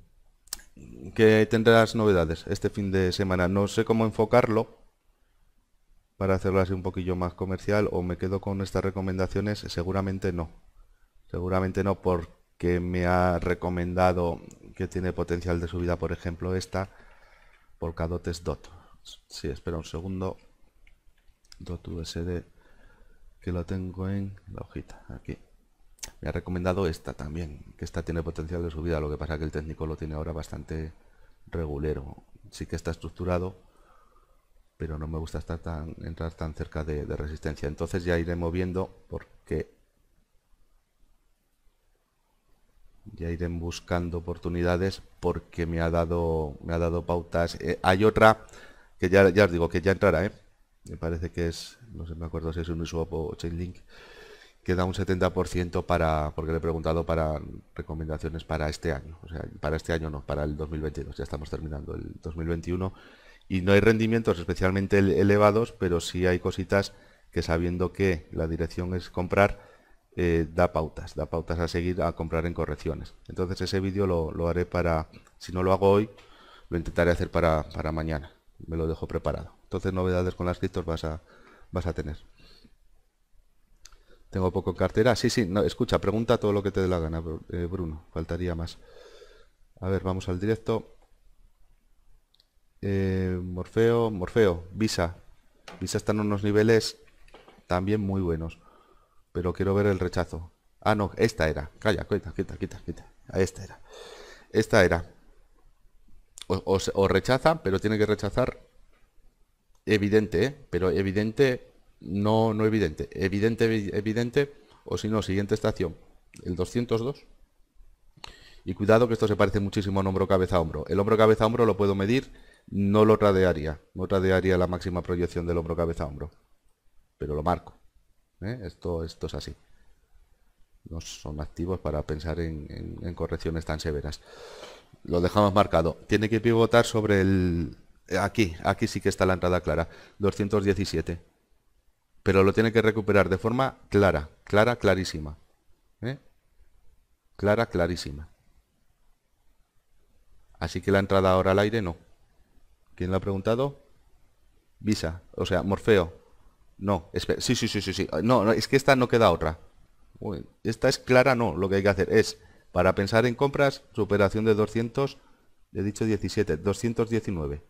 A: que tendrás novedades este fin de semana. No sé cómo enfocarlo para hacerlo así un poquillo más comercial o me quedo con estas recomendaciones. Seguramente no. Seguramente no porque me ha recomendado que tiene potencial de subida, por ejemplo, esta por cadotes DOT. si, espera un segundo. DOT USD que lo tengo en la hojita, aquí me ha recomendado esta también, que esta tiene potencial de subida, lo que pasa que el técnico lo tiene ahora bastante regulero. Sí que está estructurado, pero no me gusta estar tan, entrar tan cerca de, resistencia. Entonces ya iré moviendo porque ya iré buscando oportunidades porque me ha dado me ha dado pautas. Eh, hay otra que ya, ya os digo que ya entrará, ¿eh? Me parece que es, no sé, me acuerdo si es un usuario o Chainlink queda un 70% para, porque le he preguntado para recomendaciones para este año, o sea, para este año no, para el 2022, ya estamos terminando el 2021, y no hay rendimientos especialmente elevados, pero sí hay cositas que sabiendo que la dirección es comprar, eh, da pautas, da pautas a seguir a comprar en correcciones. Entonces ese vídeo lo, haré para, si no lo hago hoy, lo intentaré hacer para, mañana, me lo dejo preparado. Entonces novedades con las criptos vas a, vas a tener. Tengo poco cartera. Sí, sí, no, escucha, pregunta todo lo que te dé la gana, eh, Bruno. Faltaría más. A ver, vamos al directo. Eh, Morfeo, Morfeo, Visa. Visa está en unos niveles también muy buenos. Pero quiero ver el rechazo. Ah, no, esta era. Calla, quita, quita, quita, quita. Esta era. Esta era. O, rechaza, pero tiene que rechazar. Evidente, ¿eh? Pero evidente no, no evidente, evidente, evidente, o si no, siguiente estación, el 202. Y cuidado que esto se parece muchísimo a un hombro cabeza a hombro. El hombro cabeza a hombro lo puedo medir, no lo tradearía, no tradearía la máxima proyección del hombro cabeza a hombro, pero lo marco. ¿eh? Esto, esto es así. No son activos para pensar en, en correcciones tan severas. Lo dejamos marcado. Tiene que pivotar sobre el... Aquí, aquí sí que está la entrada clara. 217 pero lo tiene que recuperar de forma clara, clara, clarísima. ¿eh? Clara, clarísima. Así que la entrada ahora al aire no. ¿Quién lo ha preguntado? Visa, o sea, Morfeo. No, Sí, sí, sí, sí, sí. Ah, no, es que esta no queda otra. esta es clara, no. Lo que hay que hacer es, para pensar en compras, superación de 200, he dicho 17, 219.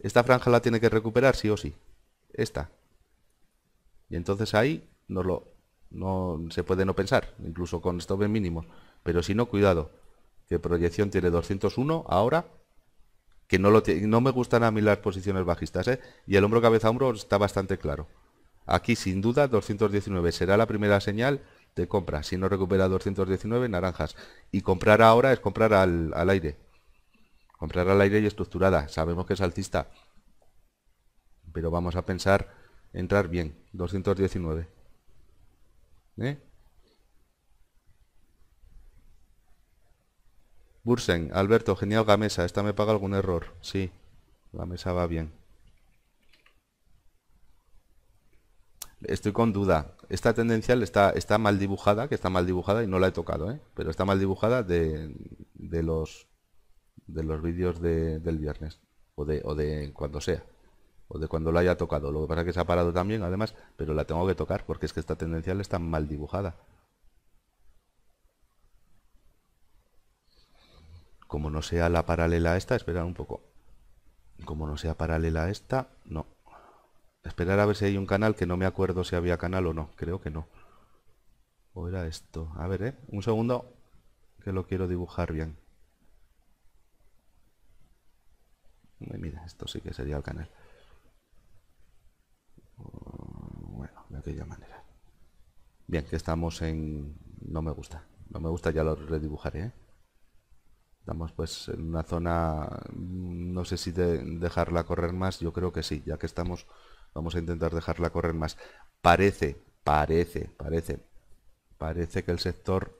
A: Esta franja la tiene que recuperar sí o sí. Esta. Y entonces ahí no lo, no, se puede no pensar, incluso con stop en mínimo. Pero si no, cuidado, que proyección tiene 201 ahora, que no, lo no me gustan a mí las posiciones bajistas, ¿eh? y el hombro cabeza hombro está bastante claro. Aquí sin duda 219 será la primera señal de compra. Si no recupera 219, naranjas. Y comprar ahora es comprar al, aire. Comprar al aire y estructurada. Sabemos que es altista. Pero vamos a pensar Entrar bien, 219. ¿Eh? Bursen, Alberto, genial Gamesa, esta me paga algún error. Sí, mesa va bien. Estoy con duda. Esta tendencial está, está mal dibujada, que está mal dibujada y no la he tocado, ¿eh? pero está mal dibujada de, los de los vídeos del viernes o de, o de cuando sea o de cuando lo haya tocado. Lo que pasa es que se ha parado también, además, pero la tengo que tocar porque es que esta tendencial está mal dibujada. Como no sea la paralela a esta, esperar un poco. Como no sea paralela a esta, no. Esperar a ver si hay un canal, que no me acuerdo si había canal o no. Creo que no. O era esto. A ver, ¿eh? Un segundo, que lo quiero dibujar bien. Mira, esto sí que sería el canal. Bueno, de aquella manera. Bien, que estamos en... No me gusta. No me gusta, ya lo redibujaré. ¿eh? Estamos pues en una zona... Mm, no sé si dejarla correr más. Yo creo que sí. Ya que estamos... Vamos a intentar dejarla correr más. Parece, parece, parece. Parece que el sector...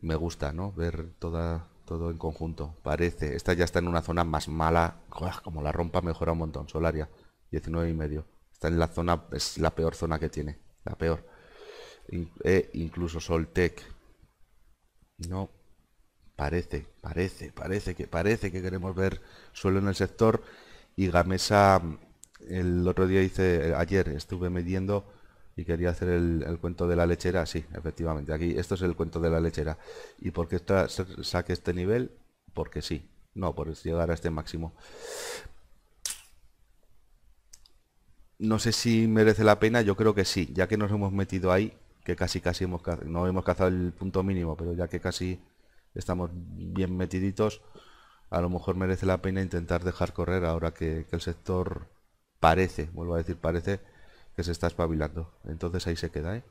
A: Me gusta, ¿no? Ver toda, todo en conjunto. Parece. Esta ya está en una zona más mala. Como la rompa mejora un montón. Solaria. 19 y medio. Está en la zona, es la peor zona que tiene. La peor. E incluso Soltec. No. Parece, parece, parece que parece que queremos ver suelo en el sector. Y Gamesa, el otro día hice, ayer estuve midiendo y quería hacer el, cuento de la lechera. Sí, efectivamente, aquí esto es el cuento de la lechera. ¿Y por qué saque este nivel? Porque sí, no, por llegar a este máximo. No sé si merece la pena, yo creo que sí, ya que nos hemos metido ahí, que casi casi hemos no hemos cazado el punto mínimo, pero ya que casi estamos bien metiditos, a lo mejor merece la pena intentar dejar correr ahora que, el sector parece, vuelvo a decir parece, que se está espabilando. Entonces ahí se queda, ¿eh?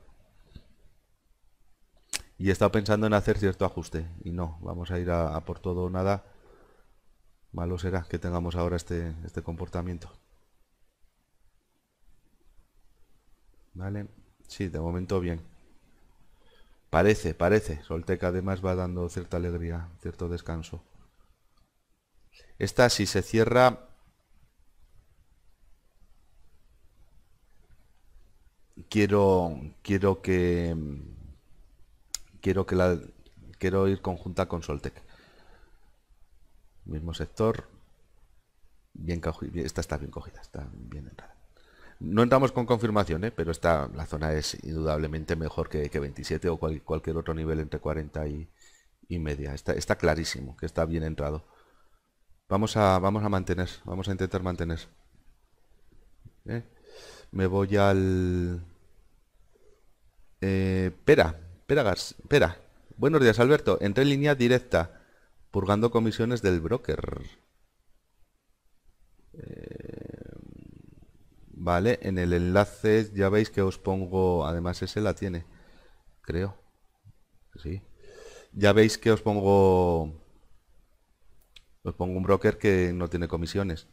A: Y he estado pensando en hacer cierto ajuste, y no, vamos a ir a, por todo o nada. Malo será que tengamos ahora este, este comportamiento. Vale. Sí, de momento bien. Parece, parece. soltec además va dando cierta alegría, cierto descanso. Esta si se cierra... Quiero, quiero que... Quiero que la... Quiero ir conjunta con Soltec. Mismo sector. Bien cogida. Esta está bien cogida, está bien entrada. No entramos con confirmación, ¿eh? pero la zona es indudablemente mejor que, 27 o cualquier otro nivel entre 40 y, media. Está, clarísimo que está bien entrado. Vamos a, vamos a mantener, vamos a intentar mantener. ¿Eh? Me voy al... Eh, pera, pera, Gars, pera. Buenos días, Alberto. Entré en línea directa, purgando comisiones del broker. ¿vale? En el enlace ya veis que os pongo, además ese la tiene, creo, sí. Ya veis que os pongo, os pongo un broker que no tiene comisiones.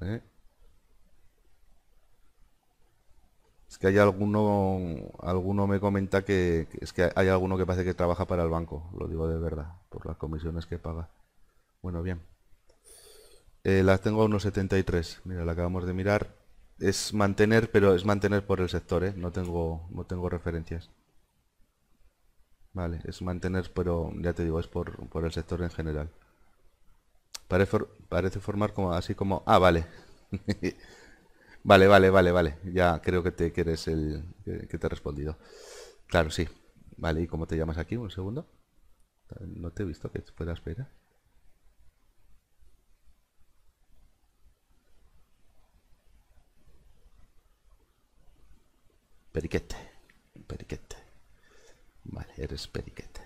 A: ¿Eh? Es que hay alguno, alguno me comenta que, es que hay alguno que parece que trabaja para el banco, lo digo de verdad, por las comisiones que paga. Bueno, bien. Eh, la tengo a unos 73. Mira, la acabamos de mirar. Es mantener, pero es mantener por el sector, ¿eh? No tengo, no tengo referencias. Vale, es mantener, pero ya te digo, es por, el sector en general. Parece, parece formar como así como... Ah, vale. vale, vale, vale, vale. Ya creo que te quieres el que te he respondido. Claro, sí. Vale, ¿y cómo te llamas aquí? Un segundo. No te he visto que fuera espera. Periquete. Periquete. Vale, eres periquete.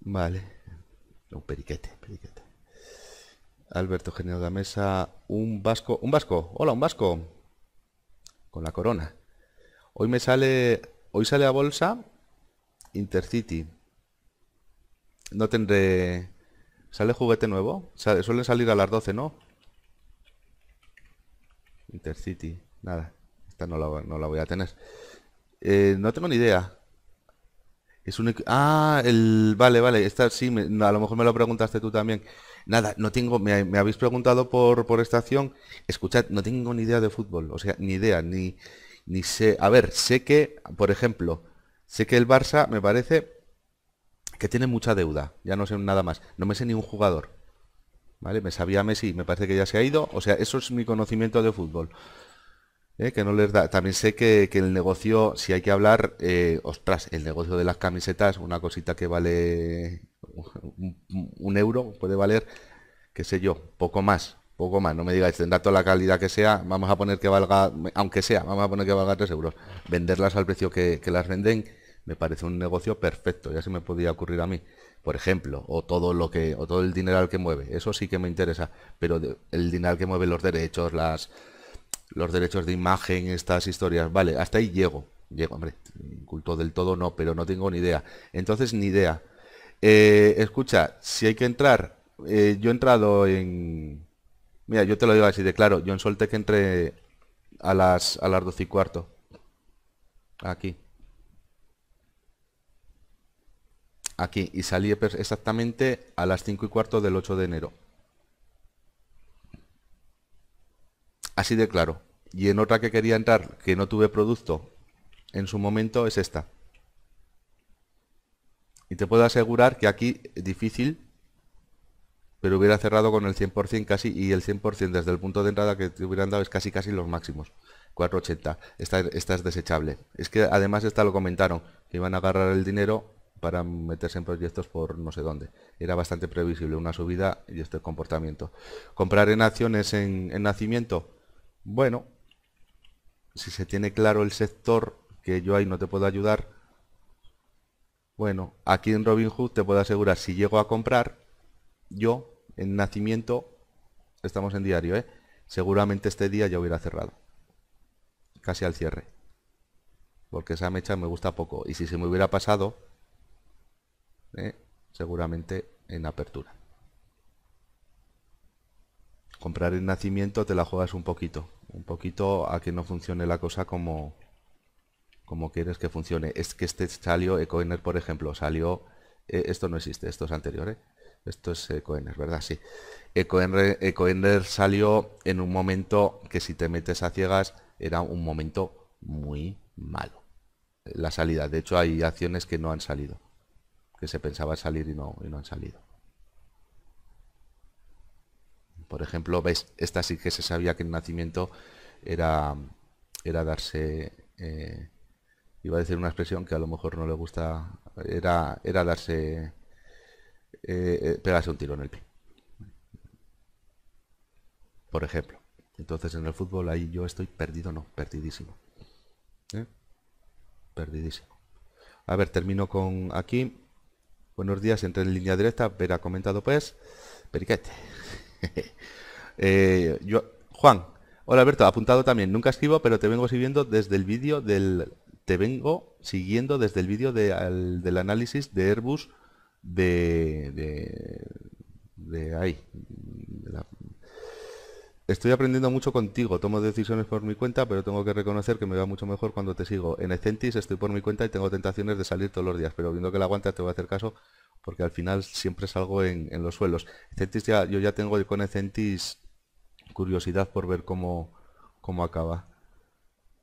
A: Vale. un periquete, periquete. Alberto Genio de la Mesa, un vasco. ¡Un vasco! ¡Hola, un vasco! Con la corona. Hoy me sale. Hoy sale a bolsa Intercity. No tendré. ¿Sale juguete nuevo? ¿Suelen salir a las 12, ¿no? Intercity, nada no la, no la voy a tener. Eh, no tengo ni idea. Es un... Ah, el... Vale, vale, esta sí, a lo mejor me lo preguntaste tú también. Nada, no tengo, me, habéis preguntado por, por acción. Escuchad, no tengo ni idea de fútbol, o sea, ni idea, ni, ni sé. A ver, sé que, por ejemplo, sé que el Barça me parece que tiene mucha deuda, ya no sé nada más. No me sé ni un jugador. ¿Vale? Me sabía Messi, me parece que ya se ha ido. O sea, eso es mi conocimiento de fútbol. ¿eh? que no les da. También sé que, el negocio, si hay que hablar, eh, ostras, el negocio de las camisetas, una cosita que vale un, euro, puede valer, qué sé yo, poco más, poco más. No me digáis, tendrá toda la calidad que sea, vamos a poner que valga, aunque sea, vamos a poner que valga 3 euros. Venderlas al precio que, las venden me parece un negocio perfecto, ya se me podía ocurrir a mí por ejemplo, o todo lo que, o todo el dineral que mueve, eso sí que me interesa, pero el dineral que mueve los derechos, las, los derechos de imagen, estas historias. Vale, hasta ahí llego. Llego, hombre, culto del todo no, pero no tengo ni idea. Entonces, ni idea. Eh, escucha, si hay que entrar, eh, yo he entrado en... Mira, yo te lo digo así de claro, yo en que entré a las, a las 12 y cuarto. Aquí. Aquí. Y salí exactamente a las 5 y cuarto del 8 de enero. Así de claro. Y en otra que quería entrar, que no tuve producto en su momento, es esta. Y te puedo asegurar que aquí difícil, pero hubiera cerrado con el 100% casi y el 100% desde el punto de entrada que te hubieran dado es casi casi los máximos. 480. Esta, esta es desechable. Es que además esta lo comentaron, que iban a agarrar el dinero para meterse en proyectos por no sé dónde. Era bastante previsible una subida y este comportamiento. Comprar en acciones en nacimiento bueno, si se tiene claro el sector, que yo ahí no te puedo ayudar. Bueno, aquí en Robinhood te puedo asegurar, si llego a comprar, yo en nacimiento, estamos en diario, ¿eh? seguramente este día ya hubiera cerrado. Casi al cierre. Porque esa mecha me gusta poco. Y si se me hubiera pasado, ¿eh? seguramente en apertura. Comprar en nacimiento te la juegas un poquito un poquito a que no funcione la cosa como, como quieres que funcione. Es que este salió Ecoener, por ejemplo, salió... Eh, esto no existe, esto es anterior, ¿eh? Esto es Ecoener, ¿verdad? Sí. Ecoener, salió en un momento que si te metes a ciegas era un momento muy malo. Eh, la salida. De hecho, hay acciones que no han salido. Que se pensaba salir y no, y no han salido. Por ejemplo, veis, esta sí que se sabía que el nacimiento era, era darse, eh, iba a decir una expresión que a lo mejor no le gusta, era, era darse, eh, eh, pegarse un tiro en el pie. Por ejemplo. Entonces en el fútbol ahí yo estoy perdido, no, perdidísimo. Perdidísimo. A ver, termino con aquí. Buenos días, entre en línea directa, verá comentado pues. Periquete. Eh, yo, Juan, hola Alberto, apuntado también, nunca escribo, pero te vengo siguiendo desde el vídeo del... Te vengo siguiendo desde el vídeo del análisis de Airbus de... de, ahí, Estoy aprendiendo mucho contigo, tomo decisiones por mi cuenta, pero tengo que reconocer que me va mucho mejor cuando te sigo. En Ecentis estoy por mi cuenta y tengo tentaciones de salir todos los días, pero viendo que la aguanta te voy a hacer caso porque al final siempre salgo en, los suelos. ya, yo ya tengo con Ecentis curiosidad por ver cómo, acaba.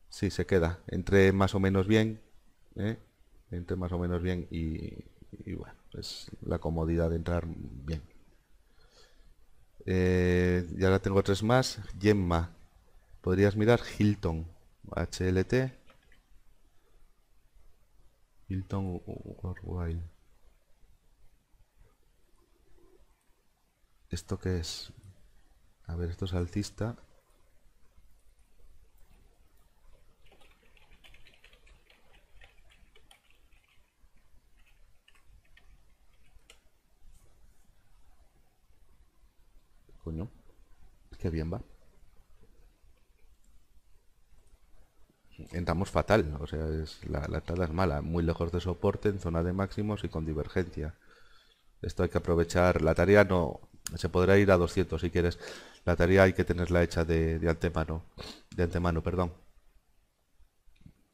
A: Sí, se queda. Entre más o menos bien, ¿eh? entre más o menos bien y, bueno, es la comodidad de entrar bien. Eh, y ahora tengo tres más. Gemma. Podrías mirar Hilton. HLT. Hilton Worldwide. ¿Esto qué es? A ver, esto es alcista. Coño, qué bien va. Entramos fatal, o sea, es, la, entrada es mala, muy lejos de soporte, en zona de máximos y con divergencia. Esto hay que aprovechar, la tarea no, se podrá ir a 200 si quieres, la tarea hay que tenerla hecha de, antemano, de antemano, perdón.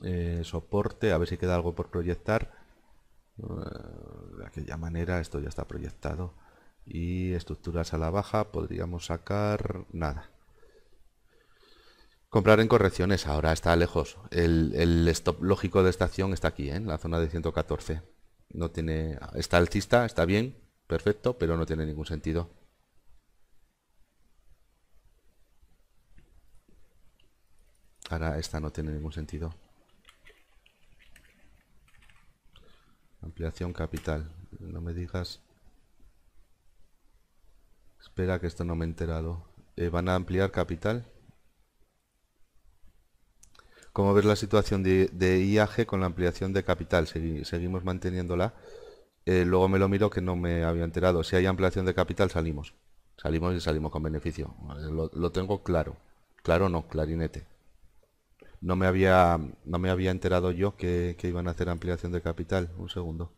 A: Eh, soporte, a ver si queda algo por proyectar. Eh, de aquella manera esto ya está proyectado y estructuras a la baja podríamos sacar nada. Comprar en correcciones, ahora está lejos. El, stop lógico de esta acción está aquí, ¿eh? en la zona de 114. No tiene, está alcista, está bien, perfecto, pero no tiene ningún sentido. Ahora esta no tiene ningún sentido. Ampliación capital. No me digas Espera que esto no me he enterado. Eh, van a ampliar capital. ¿Cómo ver la situación de, IAG con la ampliación de capital? seguimos manteniéndola. Eh, luego me lo miro que no me había enterado. Si hay ampliación de capital salimos. Salimos y salimos con beneficio. Lo, tengo claro. Claro no, clarinete. No me había, no me había enterado yo que iban a hacer ampliación de capital. Un segundo.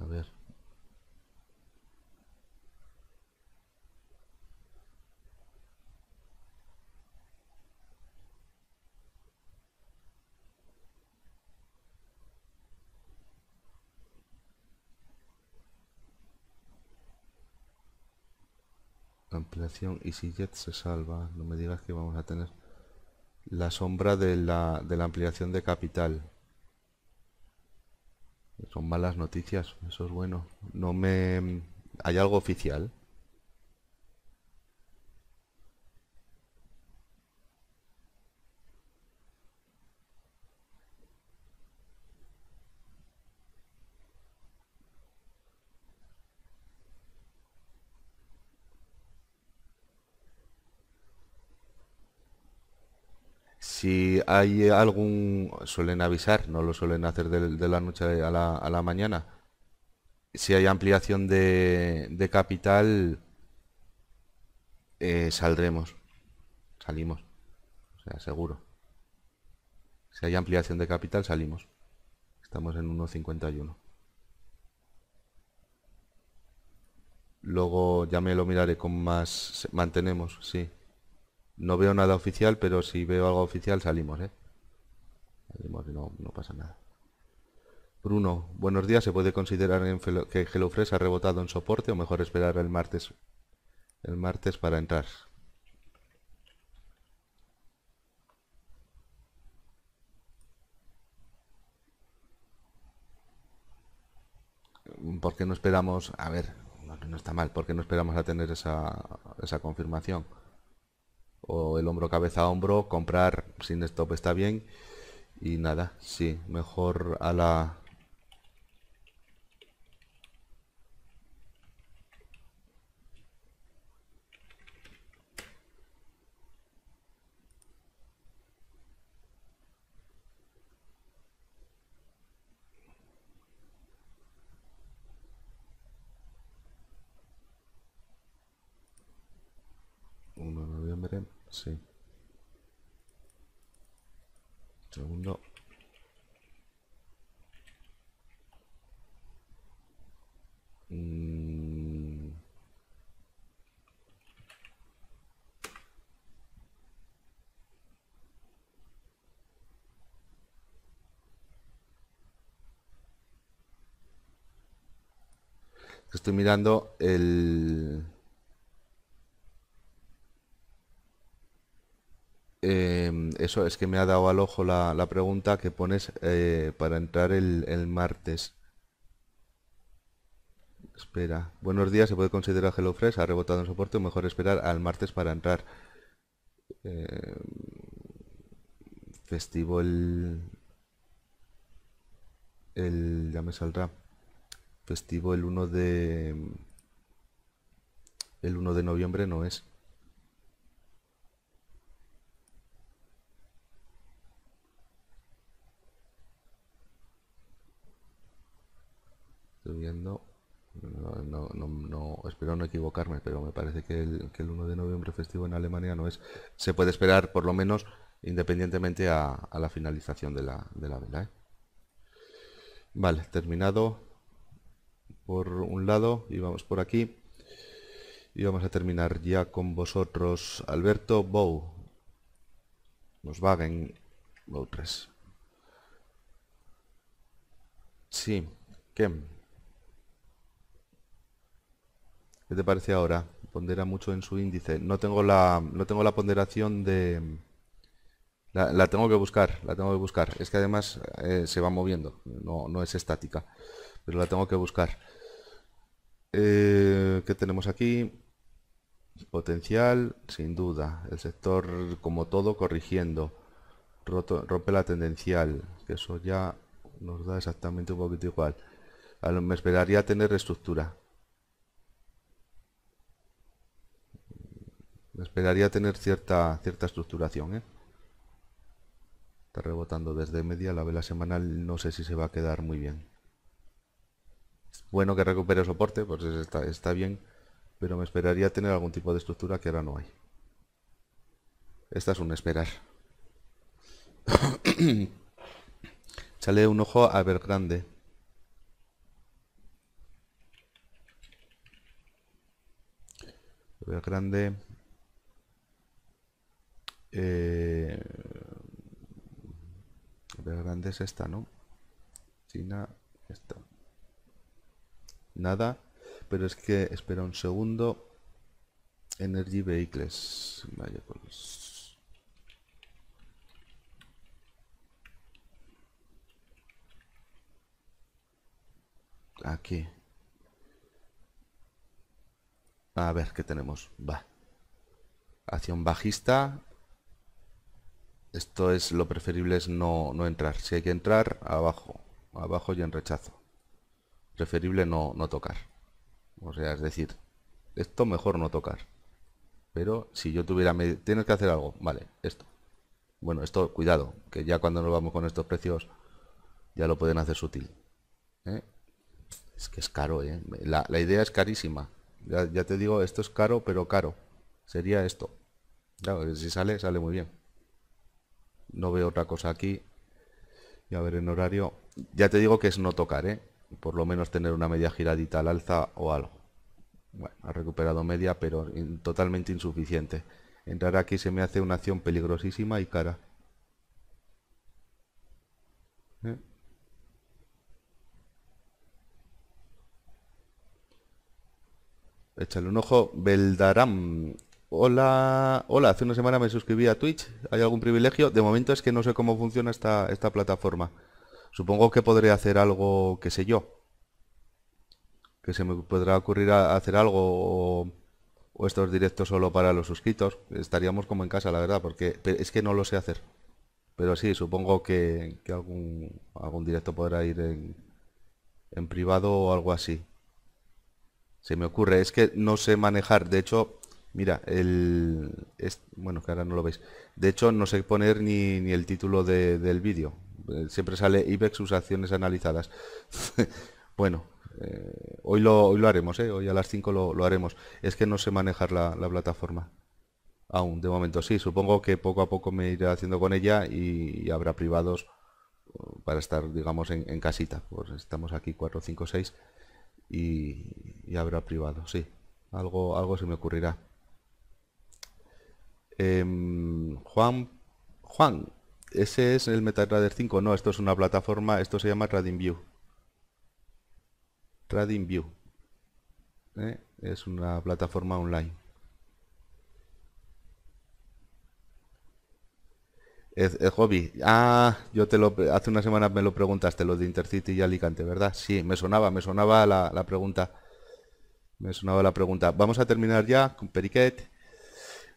A: A ver. ampliación y si Jet se salva no me digas que vamos a tener la sombra de la, de la ampliación de capital son malas noticias, eso es bueno. No me... ¿Hay algo oficial? si hay algún, suelen avisar, no lo suelen hacer de, la noche a la, mañana, si hay ampliación de, capital, eh, saldremos, salimos, o sea, seguro. Si hay ampliación de capital, salimos. Estamos en 1.51. Luego ya me lo miraré con más... Mantenemos, sí. No veo nada oficial, pero si veo algo oficial salimos, ¿eh? Salimos y no, pasa nada. Bruno, buenos días. ¿Se puede considerar que HelloFresh ha rebotado en soporte o mejor esperar el martes, el martes para entrar? ¿Por qué no esperamos? A ver, no, no está mal. ¿Por qué no esperamos a tener esa, esa confirmación? o el hombro cabeza a hombro, comprar sin stop está bien. Y nada, sí, mejor a la Sí. Segundo. Mm. Estoy mirando el Em, eso es que me ha dado al ojo la, pregunta que pones eh, para entrar el, martes. Espera. Buenos días, se puede considerar HelloFresh, ha rebotado en soporte, mejor esperar al martes para entrar. Em, festivo el... El... Ya me saldrá. Festivo el 1 de... Em, el 1 de noviembre no es. Estoy viendo, no, espero no equivocarme, pero me parece que el, 1 de noviembre festivo en Alemania no es. Se puede esperar por lo menos independientemente a, la finalización de la, de vela. ¿eh? Vale, terminado por un lado y vamos por aquí. Y vamos a terminar ya con vosotros. Alberto Bow. Nos vagen Bow 3. Sí, que ¿Qué te parece ahora? Pondera mucho en su índice. No tengo la, no tengo la ponderación de... La, tengo que buscar, la tengo que buscar. Es que además eh, se va moviendo, no, es estática, pero la tengo que buscar. Eh, ¿Qué tenemos aquí? Potencial, sin duda. El sector, como todo, corrigiendo. Roto, rompe la tendencial, que eso ya nos da exactamente un poquito igual. A me esperaría tener estructura Me Esperaría tener cierta, cierta estructuración, ¿eh? Está rebotando desde media, la vela semanal no sé si se va a quedar muy bien. Bueno que recupere soporte, pues está, bien, pero me esperaría tener algún tipo de estructura que ahora no hay. Esta es un esperar. Chale un ojo a ver grande. grande eh, grande es esta, ¿no? China, esta. Nada, pero es que, espera un segundo. Energy Vehicles. Aquí. A ver, ¿qué tenemos? Va. un bajista, esto es lo preferible es no, no entrar. Si hay que entrar, abajo. Abajo y en rechazo. Preferible no, no tocar. O sea, es decir, esto mejor no tocar. Pero si yo tuviera... Tienes que hacer algo. Vale, esto. Bueno, esto, cuidado, que ya cuando nos vamos con estos precios ya lo pueden hacer sutil. ¿eh? Es que es caro, ¿eh? la, idea es carísima. Ya, te digo, esto es caro, pero caro. Sería esto. si sale, sale muy bien. No veo otra cosa aquí. Y a ver en horario. Ya te digo que es no tocar, ¿eh? Por lo menos tener una media giradita al alza o algo. Bueno, ha recuperado media, pero totalmente insuficiente. Entrar aquí se me hace una acción peligrosísima y cara. ¿Eh? Échale un ojo. Beldaram Hola, hola, hace una semana me suscribí a Twitch. ¿Hay algún privilegio? De momento es que no sé cómo funciona esta, esta plataforma. Supongo que podré hacer algo, qué sé yo. Que se me podrá ocurrir hacer algo o, estos directos solo para los suscritos. Estaríamos como en casa, la verdad, porque es que no lo sé hacer. Pero sí, supongo que, algún, algún directo podrá ir en, en privado o algo así. Se me ocurre, es que no sé manejar. De hecho, Mira, el. Es, bueno, que ahora no lo veis. De hecho, no sé poner ni, el título del vídeo. Eh, siempre sale IBEX sus acciones analizadas. bueno, eh, hoy, lo, haremos, ¿eh? Hoy a las 5 lo, haremos. Es que no sé manejar la, plataforma. Aún, de momento sí. Supongo que poco a poco me iré haciendo con ella y, habrá privados para estar, digamos, en, casita. Pues estamos aquí 4, 5, 6 y, habrá privados, sí. Algo, algo se me ocurrirá. Em, Juan, Juan, ese es el MetaTrader 5. No, esto es una plataforma, esto se llama TradingView. TradingView. ¿eh? Es una plataforma online. Es, hobby. Ah, yo te lo hace una semana me lo preguntaste, lo de Intercity y Alicante, ¿verdad? Sí, me sonaba, me sonaba la, la pregunta. Me sonaba la pregunta. Vamos a terminar ya con Periquet.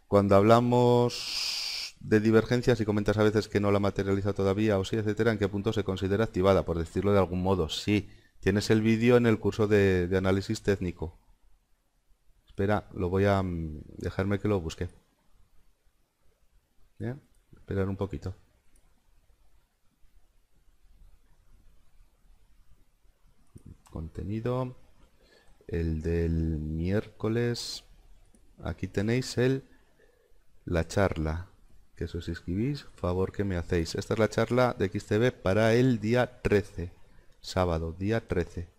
A: Cuando hablamos de divergencias y comentas a veces que no la materializa todavía o sí, etcétera, ¿en qué punto se considera activada? Por decirlo de algún modo, sí. Tienes el vídeo en el curso de, análisis técnico. Espera, lo voy a... Mm, dejarme que lo busque. Esperar un poquito. Contenido. El del miércoles. Aquí tenéis el la charla que os escribís, favor que me hacéis. Esta es la charla de XTB para el día 13, sábado, día 13.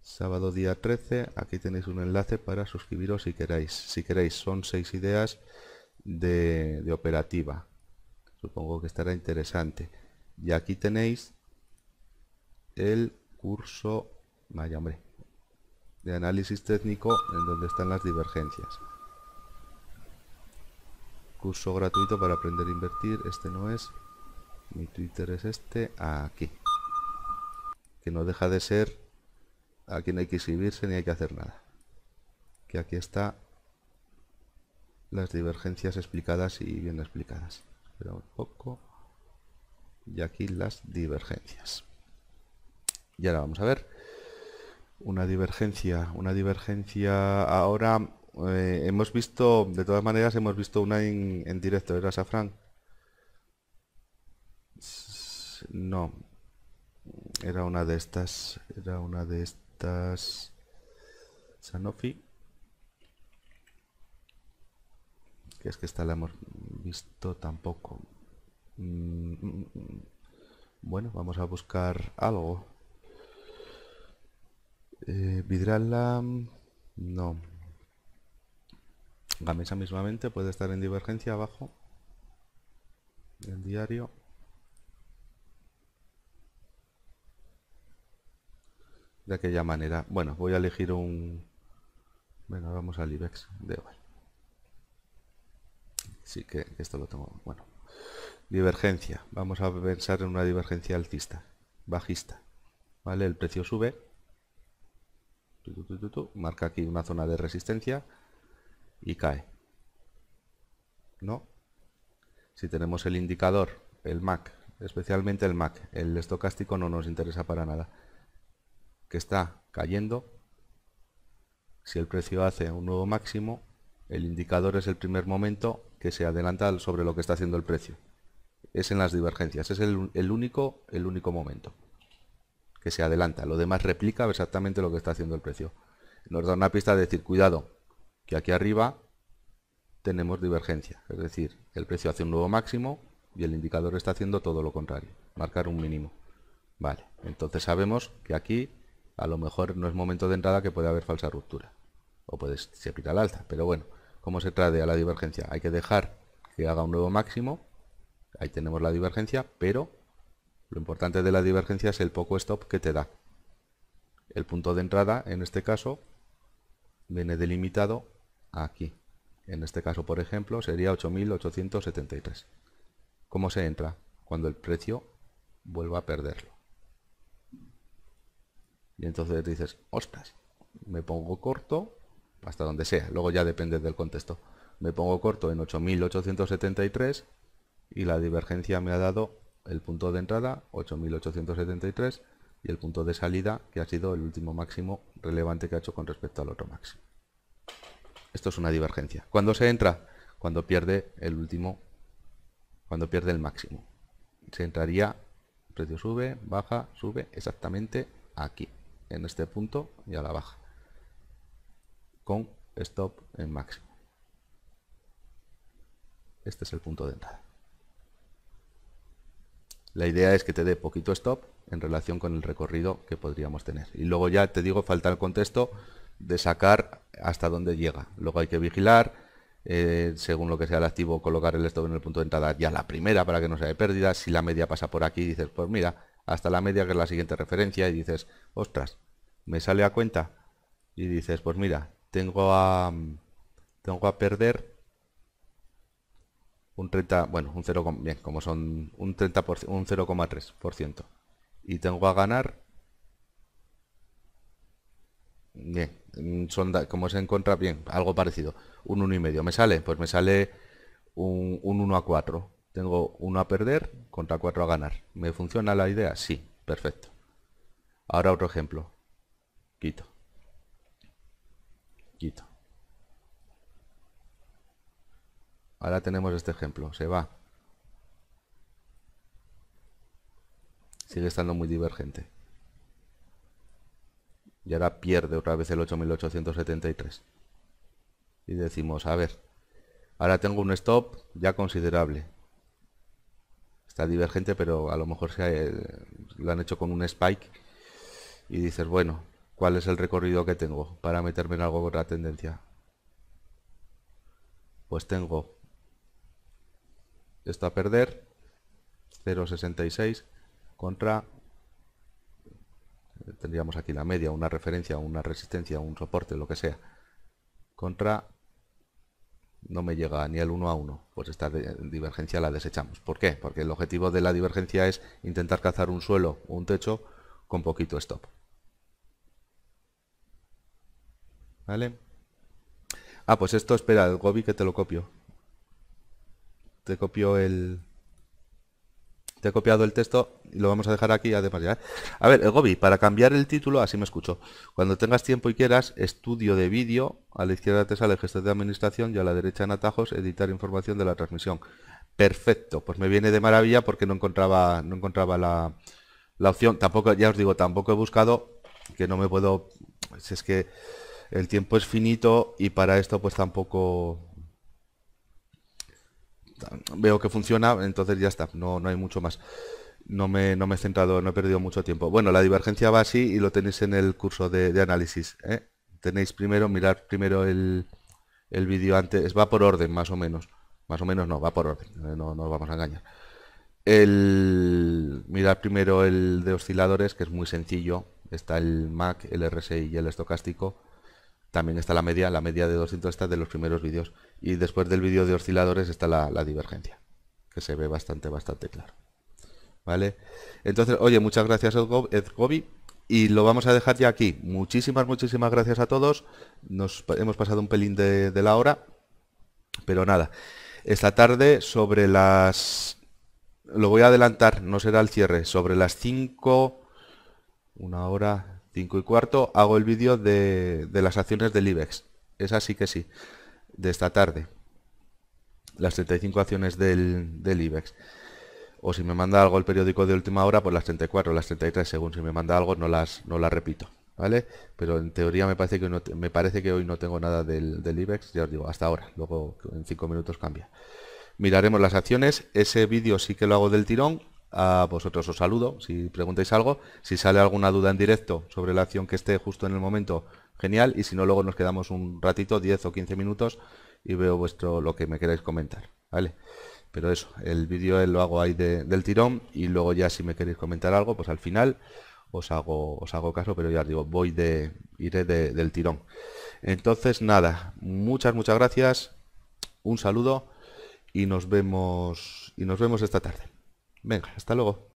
A: Sábado día 13, aquí tenéis un enlace para suscribiros si queréis. Si queréis, son seis ideas de, operativa. Supongo que estará interesante. Y aquí tenéis el curso, vaya de análisis técnico en donde están las divergencias. Curso gratuito para aprender a invertir. Este no es. Mi Twitter es este. Aquí. Que no deja de ser. Aquí no hay que inscribirse ni hay que hacer nada. Que aquí está las divergencias explicadas y bien explicadas. Espera un poco. Y aquí las divergencias. Y ahora vamos a ver. Una divergencia. Una divergencia ahora eh, hemos visto, de todas maneras, hemos visto una en, directo, ¿era Safran? No, era una de estas, era una de estas Sanofi. Que es que esta la hemos visto tampoco. Mm, mm, mm, bueno, vamos a buscar algo. Eh, Vidrala... No la mesa mismamente puede estar en divergencia abajo. En diario. De aquella manera. Bueno, voy a elegir un... Bueno, vamos al IBEX de hoy. Sí que esto lo tengo... Bueno. Divergencia. Vamos a pensar en una divergencia altista Bajista. ¿Vale? El precio sube. Marca aquí una zona de resistencia y cae. ¿No? Si tenemos el indicador, el MAC, especialmente el MAC, el estocástico no nos interesa para nada, que está cayendo, si el precio hace un nuevo máximo, el indicador es el primer momento que se adelanta sobre lo que está haciendo el precio. Es en las divergencias, es el, único, el único momento que se adelanta. Lo demás replica exactamente lo que está haciendo el precio. Nos da una pista de decir, cuidado, que aquí arriba tenemos divergencia, es decir, el precio hace un nuevo máximo y el indicador está haciendo todo lo contrario, marcar un mínimo. Vale, entonces sabemos que aquí a lo mejor no es momento de entrada que puede haber falsa ruptura, o puede aplica al alza, pero bueno, ¿cómo se trae a la divergencia? Hay que dejar que haga un nuevo máximo, ahí tenemos la divergencia, pero lo importante de la divergencia es el poco stop que te da. El punto de entrada, en este caso, viene delimitado aquí. En este caso, por ejemplo, sería 8.873. ¿Cómo se entra? Cuando el precio vuelva a perderlo. Y entonces dices, ostras, me pongo corto hasta donde sea. Luego ya depende del contexto. Me pongo corto en 8.873 y la divergencia me ha dado el punto de entrada 8.873 y el punto de salida que ha sido el último máximo relevante que ha hecho con respecto al otro máximo. Esto es una divergencia. ¿Cuándo se entra? Cuando pierde el último, cuando pierde el máximo. Se entraría, precio sube, baja, sube, exactamente aquí, en este punto y a la baja. Con stop en máximo. Este es el punto de entrada. La idea es que te dé poquito stop en relación con el recorrido que podríamos tener. Y luego ya te digo, falta el contexto de sacar hasta dónde llega. Luego hay que vigilar, eh, según lo que sea el activo, colocar el stop en el punto de entrada ya la primera para que no se de pérdida. Si la media pasa por aquí, dices, pues mira, hasta la media que es la siguiente referencia y dices, ostras, me sale a cuenta. Y dices, pues mira, tengo a, tengo a perder un 30, bueno, un 0, bien, como son un 30 por, un 0,3%. Y tengo a ganar bien, Mm, sonda, como se encuentra bien, algo parecido. Un 1 y medio. ¿Me sale? Pues me sale un, un 1 a 4. Tengo uno a perder contra 4 a ganar. ¿Me funciona la idea? Sí, perfecto. Ahora otro ejemplo. Quito. Quito. Ahora tenemos este ejemplo. Se va. Sigue estando muy divergente. Y ahora pierde otra vez el 8873. Y decimos, a ver, ahora tengo un stop ya considerable. Está divergente, pero a lo mejor se eh, lo han hecho con un spike. Y dices, bueno, ¿cuál es el recorrido que tengo para meterme en algo con la tendencia? Pues tengo esto a perder 0.66 contra tendríamos aquí la media, una referencia, una resistencia, un soporte, lo que sea, contra no me llega ni el 1 a 1, pues esta divergencia la desechamos. ¿Por qué? Porque el objetivo de la divergencia es intentar cazar un suelo o un techo con poquito stop. ¿Vale? Ah, pues esto, espera, el Gobi que te lo copio. Te copio el, te he copiado el texto y lo vamos a dejar aquí además ya. ¿eh? A ver, eh, Gobi, para cambiar el título, así me escucho. Cuando tengas tiempo y quieras, estudio de vídeo, a la izquierda te sale gestor de administración y a la derecha en atajos, editar información de la transmisión. Perfecto, pues me viene de maravilla porque no encontraba, no encontraba la, la opción. Tampoco, ya os digo, tampoco he buscado, que no me puedo... Si es que el tiempo es finito y para esto pues tampoco veo que funciona, entonces ya está, no, no hay mucho más. No me, no me he centrado, no he perdido mucho tiempo. Bueno, la divergencia va así y lo tenéis en el curso de, análisis. ¿eh? Tenéis primero, mirar primero el, vídeo antes, va por orden más o menos. Más o menos no, va por orden, eh, no, no os vamos a engañar. El, mirar primero el de osciladores, que es muy sencillo. Está el MAC, el RSI y el estocástico también está la media, la media de 200 está de los primeros vídeos. Y después del vídeo de osciladores está la, divergencia, que se ve bastante, bastante claro. ¿Vale? Entonces, oye, muchas gracias Ed Y lo vamos a dejar ya aquí. Muchísimas, muchísimas gracias a todos. Nos hemos pasado un pelín de, de la hora. Pero nada. Esta tarde sobre las... Lo voy a adelantar, no será el cierre. Sobre las 5... Una hora, 5 y cuarto hago el vídeo de, las acciones del IBEX. Esa sí que sí, de esta tarde. Las 35 acciones del, IBEX. O si me manda algo el periódico de última hora, pues las 34, las 33, según si me manda algo, no las, no las repito. ¿Vale? Pero en teoría me parece que, no, me parece que hoy no tengo nada del, del IBEX, ya os digo, hasta ahora. Luego en 5 minutos cambia. Miraremos las acciones. Ese vídeo sí que lo hago del tirón a vosotros os saludo, si preguntáis algo, si sale alguna duda en directo sobre la acción que esté justo en el momento, genial, y si no luego nos quedamos un ratito, 10 o 15 minutos, y veo vuestro lo que me queráis comentar, ¿vale? Pero eso, el vídeo lo hago ahí del tirón y luego ya si me queréis comentar algo, pues al final os hago, os hago caso, pero ya os digo, voy de, iré del tirón. Entonces nada, muchas, muchas gracias, un saludo y nos vemos y nos vemos esta tarde. Venga, hasta luego.